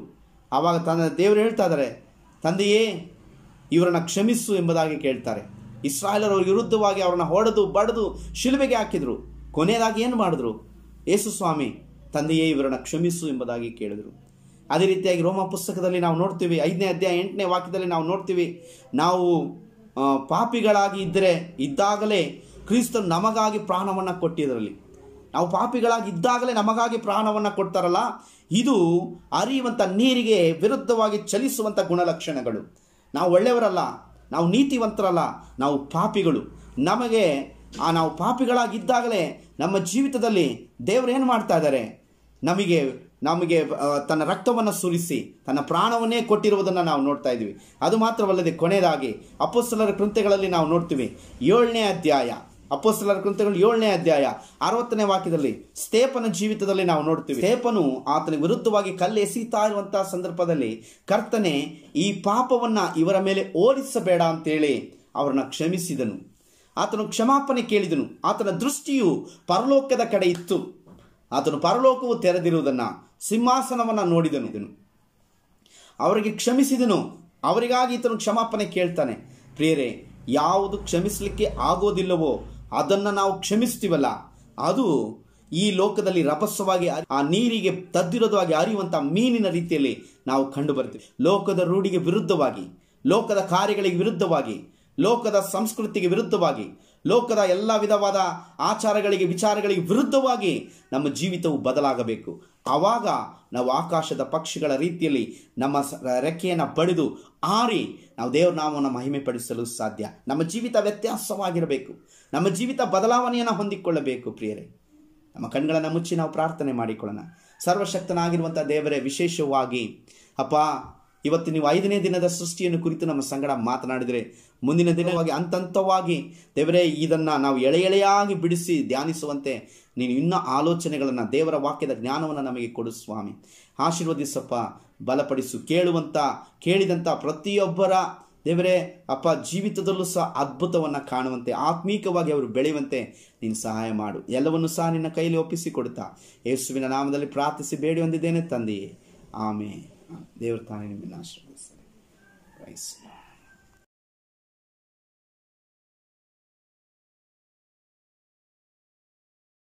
ಆವಾಗ ತನ್ನ ದೇವರು ಹೇಳ್ತಾ ಇದ್ದಾರೆ ತಂದೆಯೇ ಇವರನ್ನು ಕ್ಷಮಿಸು ಎಂಬುದಾಗಿ ಕೇಳ್ತಾರೆ ಇಸ್ರಾಯೇಲರ ವಿರುದ್ಧವಾಗಿ ಅವರನ್ನು ಹೊಡೆದು ಬಡದು ಶಿಲುಬೆಗೆ ಹಾಕಿದರು ಕೊನೆಯದಾಗಿ ಏನು ಮಾಡಿದ್ರು ಯೇಸು ಸ್ವಾಮಿ ತಂದೆಯೇ ಇವರನ್ನು ಕ್ಷಮಿಸು ಎಂಬುದಾಗಿ ಕೇಳಿದರು ಅದೇ ರೀತಿಯಾಗಿ ರೋಮ ಪುಸ್ತಕದಲ್ಲಿ ನಾವು ನೋಡ್ತೀವಿ ಐದನೇ ಅಧ್ಯಾಯ ಎಂಟನೇ ವಾಕ್ಯದಲ್ಲಿ ನಾವು ನೋಡ್ತೀವಿ ನಾವು ಪಾಪಿಗಳಾಗಿ ಇದ್ದರೆ ಇದ್ದಾಗಲೇ ಕ್ರಿಸ್ತ ನಮಗಾಗಿ ಪ್ರಾಣವನ್ನು ಕೊಟ್ಟಿದ್ದರಲ್ಲಿ ನಾವು ಪಾಪಿಗಳಾಗಿ ಇದ್ದಾಗಲೇ ನಮಗಾಗಿ ಪ್ರಾಣವನ್ನು ಕೊಡ್ತಾರಲ್ಲ ಇದು ಅರಿಯುವಂಥ ನೀರಿಗೆ ವಿರುದ್ಧವಾಗಿ ಚಲಿಸುವಂಥ ಗುಣಲಕ್ಷಣಗಳು ನಾವು ಒಳ್ಳೆಯವರಲ್ಲ ನಾವು ನೀತಿವಂತರಲ್ಲ ನಾವು ಪಾಪಿಗಳು ನಮಗೆ ಆ ನಾವು ಪಾಪಿಗಳಾಗಿದ್ದಾಗಲೇ ನಮ್ಮ ಜೀವಿತದಲ್ಲಿ ದೇವರೇನು ಮಾಡ್ತಾ ಇದ್ದಾರೆ ನಮಗೆ ನಮಗೆ ತನ್ನ ರಕ್ತವನ್ನು ಸುರಿಸಿ ತನ್ನ ಪ್ರಾಣವನ್ನೇ ಕೊಟ್ಟಿರುವುದನ್ನು ನಾವು ನೋಡ್ತಾ ಇದ್ದೀವಿ ಅದು ಮಾತ್ರವಲ್ಲದೆ ಕೊನೆಯದಾಗಿ ಅಪ್ಪಸ್ಸಲರ ಕೃತ್ಯಗಳಲ್ಲಿ ನಾವು ನೋಡ್ತೀವಿ ಏಳನೇ ಅಧ್ಯಾಯ ಅಪ್ಪಸ್ತಲರ ಕೃತ್ಯಗಳು ಏಳನೇ ಅಧ್ಯಾಯ ಅರವತ್ತನೇ ವಾಕ್ಯದಲ್ಲಿ ಸ್ತೇಪನ ಜೀವಿತದಲ್ಲಿ ನಾವು ನೋಡ್ತೀವಿ ಸ್ಥೇಪನು ಆತನ ವಿರುದ್ಧವಾಗಿ ಕಲ್ಲೆಸೀತಾ ಇರುವಂತಹ ಸಂದರ್ಭದಲ್ಲಿ ಕರ್ತನೆ ಈ ಪಾಪವನ್ನ ಇವರ ಮೇಲೆ ಓಡಿಸಬೇಡ ಅಂತೇಳಿ ಅವರನ್ನು ಕ್ಷಮಿಸಿದನು ಆತನು ಕ್ಷಮಾಪಣೆ ಕೇಳಿದನು ಆತನ ದೃಷ್ಟಿಯು ಪರಲೋಕದ ಕಡೆ ಇತ್ತು ಆತನು ಪರಲೋಕವು ತೆರೆದಿರುವುದನ್ನ ಸಿಂಹಾಸನವನ್ನ ನೋಡಿದನು ಇದನು ಅವರಿಗೆ ಕ್ಷಮಿಸಿದನು ಅವರಿಗಾಗಿ ಈತನು ಕ್ಷಮಾಪಣೆ ಕೇಳ್ತಾನೆ ಪ್ರಿಯರೇ ಯಾವುದು ಕ್ಷಮಿಸಲಿಕ್ಕೆ ಆಗೋದಿಲ್ಲವೋ ಅದನ್ನು ನಾವು ಕ್ಷಮಿಸ್ತೀವಲ್ಲ ಅದು ಈ ಲೋಕದಲ್ಲಿ ರಭಸವಾಗಿ ಆ ನೀರಿಗೆ ತದ್ದಿರೋದಾಗಿ ಅರಿಯುವಂಥ ಮೀನಿನ ರೀತಿಯಲ್ಲಿ ನಾವು ಕಂಡು ಬರ್ತೀವಿ ಲೋಕದ ರೂಢಿಗೆ ವಿರುದ್ಧವಾಗಿ ಲೋಕದ ಕಾರ್ಯಗಳಿಗೆ ವಿರುದ್ಧವಾಗಿ ಲೋಕದ ಸಂಸ್ಕೃತಿಗೆ ವಿರುದ್ಧವಾಗಿ ಲೋಕದ ಎಲ್ಲ ವಿಧವಾದ ಆಚಾರಗಳಿಗೆ ವಿಚಾರಗಳಿಗೆ ವಿರುದ್ಧವಾಗಿ ನಮ್ಮ ಜೀವಿತವು ಬದಲಾಗಬೇಕು ಆವಾಗ ನಾವು ಆಕಾಶದ ಪಕ್ಷಿಗಳ ರೀತಿಯಲ್ಲಿ ನಮ್ಮ ರೆಕ್ಕೆಯನ್ನು ಪಡೆದು ಆರಿ ನಾವು ದೇವ್ರ ಮಹಿಮೆ ಪಡಿಸಲು ಸಾಧ್ಯ ನಮ್ಮ ಜೀವಿತ ವ್ಯತ್ಯಾಸವಾಗಿರಬೇಕು ನಮ್ಮ ಜೀವಿತ ಬದಲಾವಣೆಯನ್ನು ಹೊಂದಿಕೊಳ್ಳಬೇಕು ಪ್ರಿಯರೇ ನಮ್ಮ ಕಣ್ಗಳನ್ನು ಮುಚ್ಚಿ ನಾವು ಪ್ರಾರ್ಥನೆ ಮಾಡಿಕೊಳ್ಳೋಣ ಸರ್ವಶಕ್ತನಾಗಿರುವಂಥ ದೇವರೇ ವಿಶೇಷವಾಗಿ ಅಪ್ಪ ಇವತ್ತು ನೀವು ಐದನೇ ದಿನದ ಸೃಷ್ಟಿಯನ್ನು ಕುರಿತು ನಮ್ಮ ಸಂಗಡ ಮಾತನಾಡಿದರೆ ಮುಂದಿನ ದಿನವಾಗಿ ಅಂತಂತವಾಗಿ ದೇವರೇ ಇದನ್ನು ನಾವು ಎಳೆ ಎಳೆಯಾಗಿ ಬಿಡಿಸಿ ಧ್ಯಾನಿಸುವಂತೆ ನೀನು ಇನ್ನೂ ಆಲೋಚನೆಗಳನ್ನು ದೇವರ ವಾಕ್ಯದ ಜ್ಞಾನವನ್ನು ನಮಗೆ ಕೊಡು ಸ್ವಾಮಿ ಆಶೀರ್ವದಿಸಪ್ಪ ಬಲಪಡಿಸು ಕೇಳುವಂಥ ಕೇಳಿದಂಥ ಪ್ರತಿಯೊಬ್ಬರ ದೇವರೇ ಅಪ್ಪ ಜೀವಿತದಲ್ಲೂ ಸಹ ಅದ್ಭುತವನ್ನು ಕಾಣುವಂತೆ ಆತ್ಮೀಕವಾಗಿ ಅವರು ಬೆಳೆಯುವಂತೆ ನೀನು ಸಹಾಯ ಮಾಡು ಎಲ್ಲವನ್ನು ಸಹ ನಿನ್ನ ಕೈಯಲ್ಲಿ ಕೊಡುತ್ತಾ ಯೇಸುವಿನ ನಾಮದಲ್ಲಿ ಪ್ರಾರ್ಥಿಸಿ ಬೇಡಿ ಹೊಂದಿದ್ದೇನೆ ತಂದೆಯೇ ಆಮೆ ದೇವರು ತಾನೇ ನಿಮ್ಮನ್ನು ಆಶೀರ್ವದಿಸ್ತಾರೆ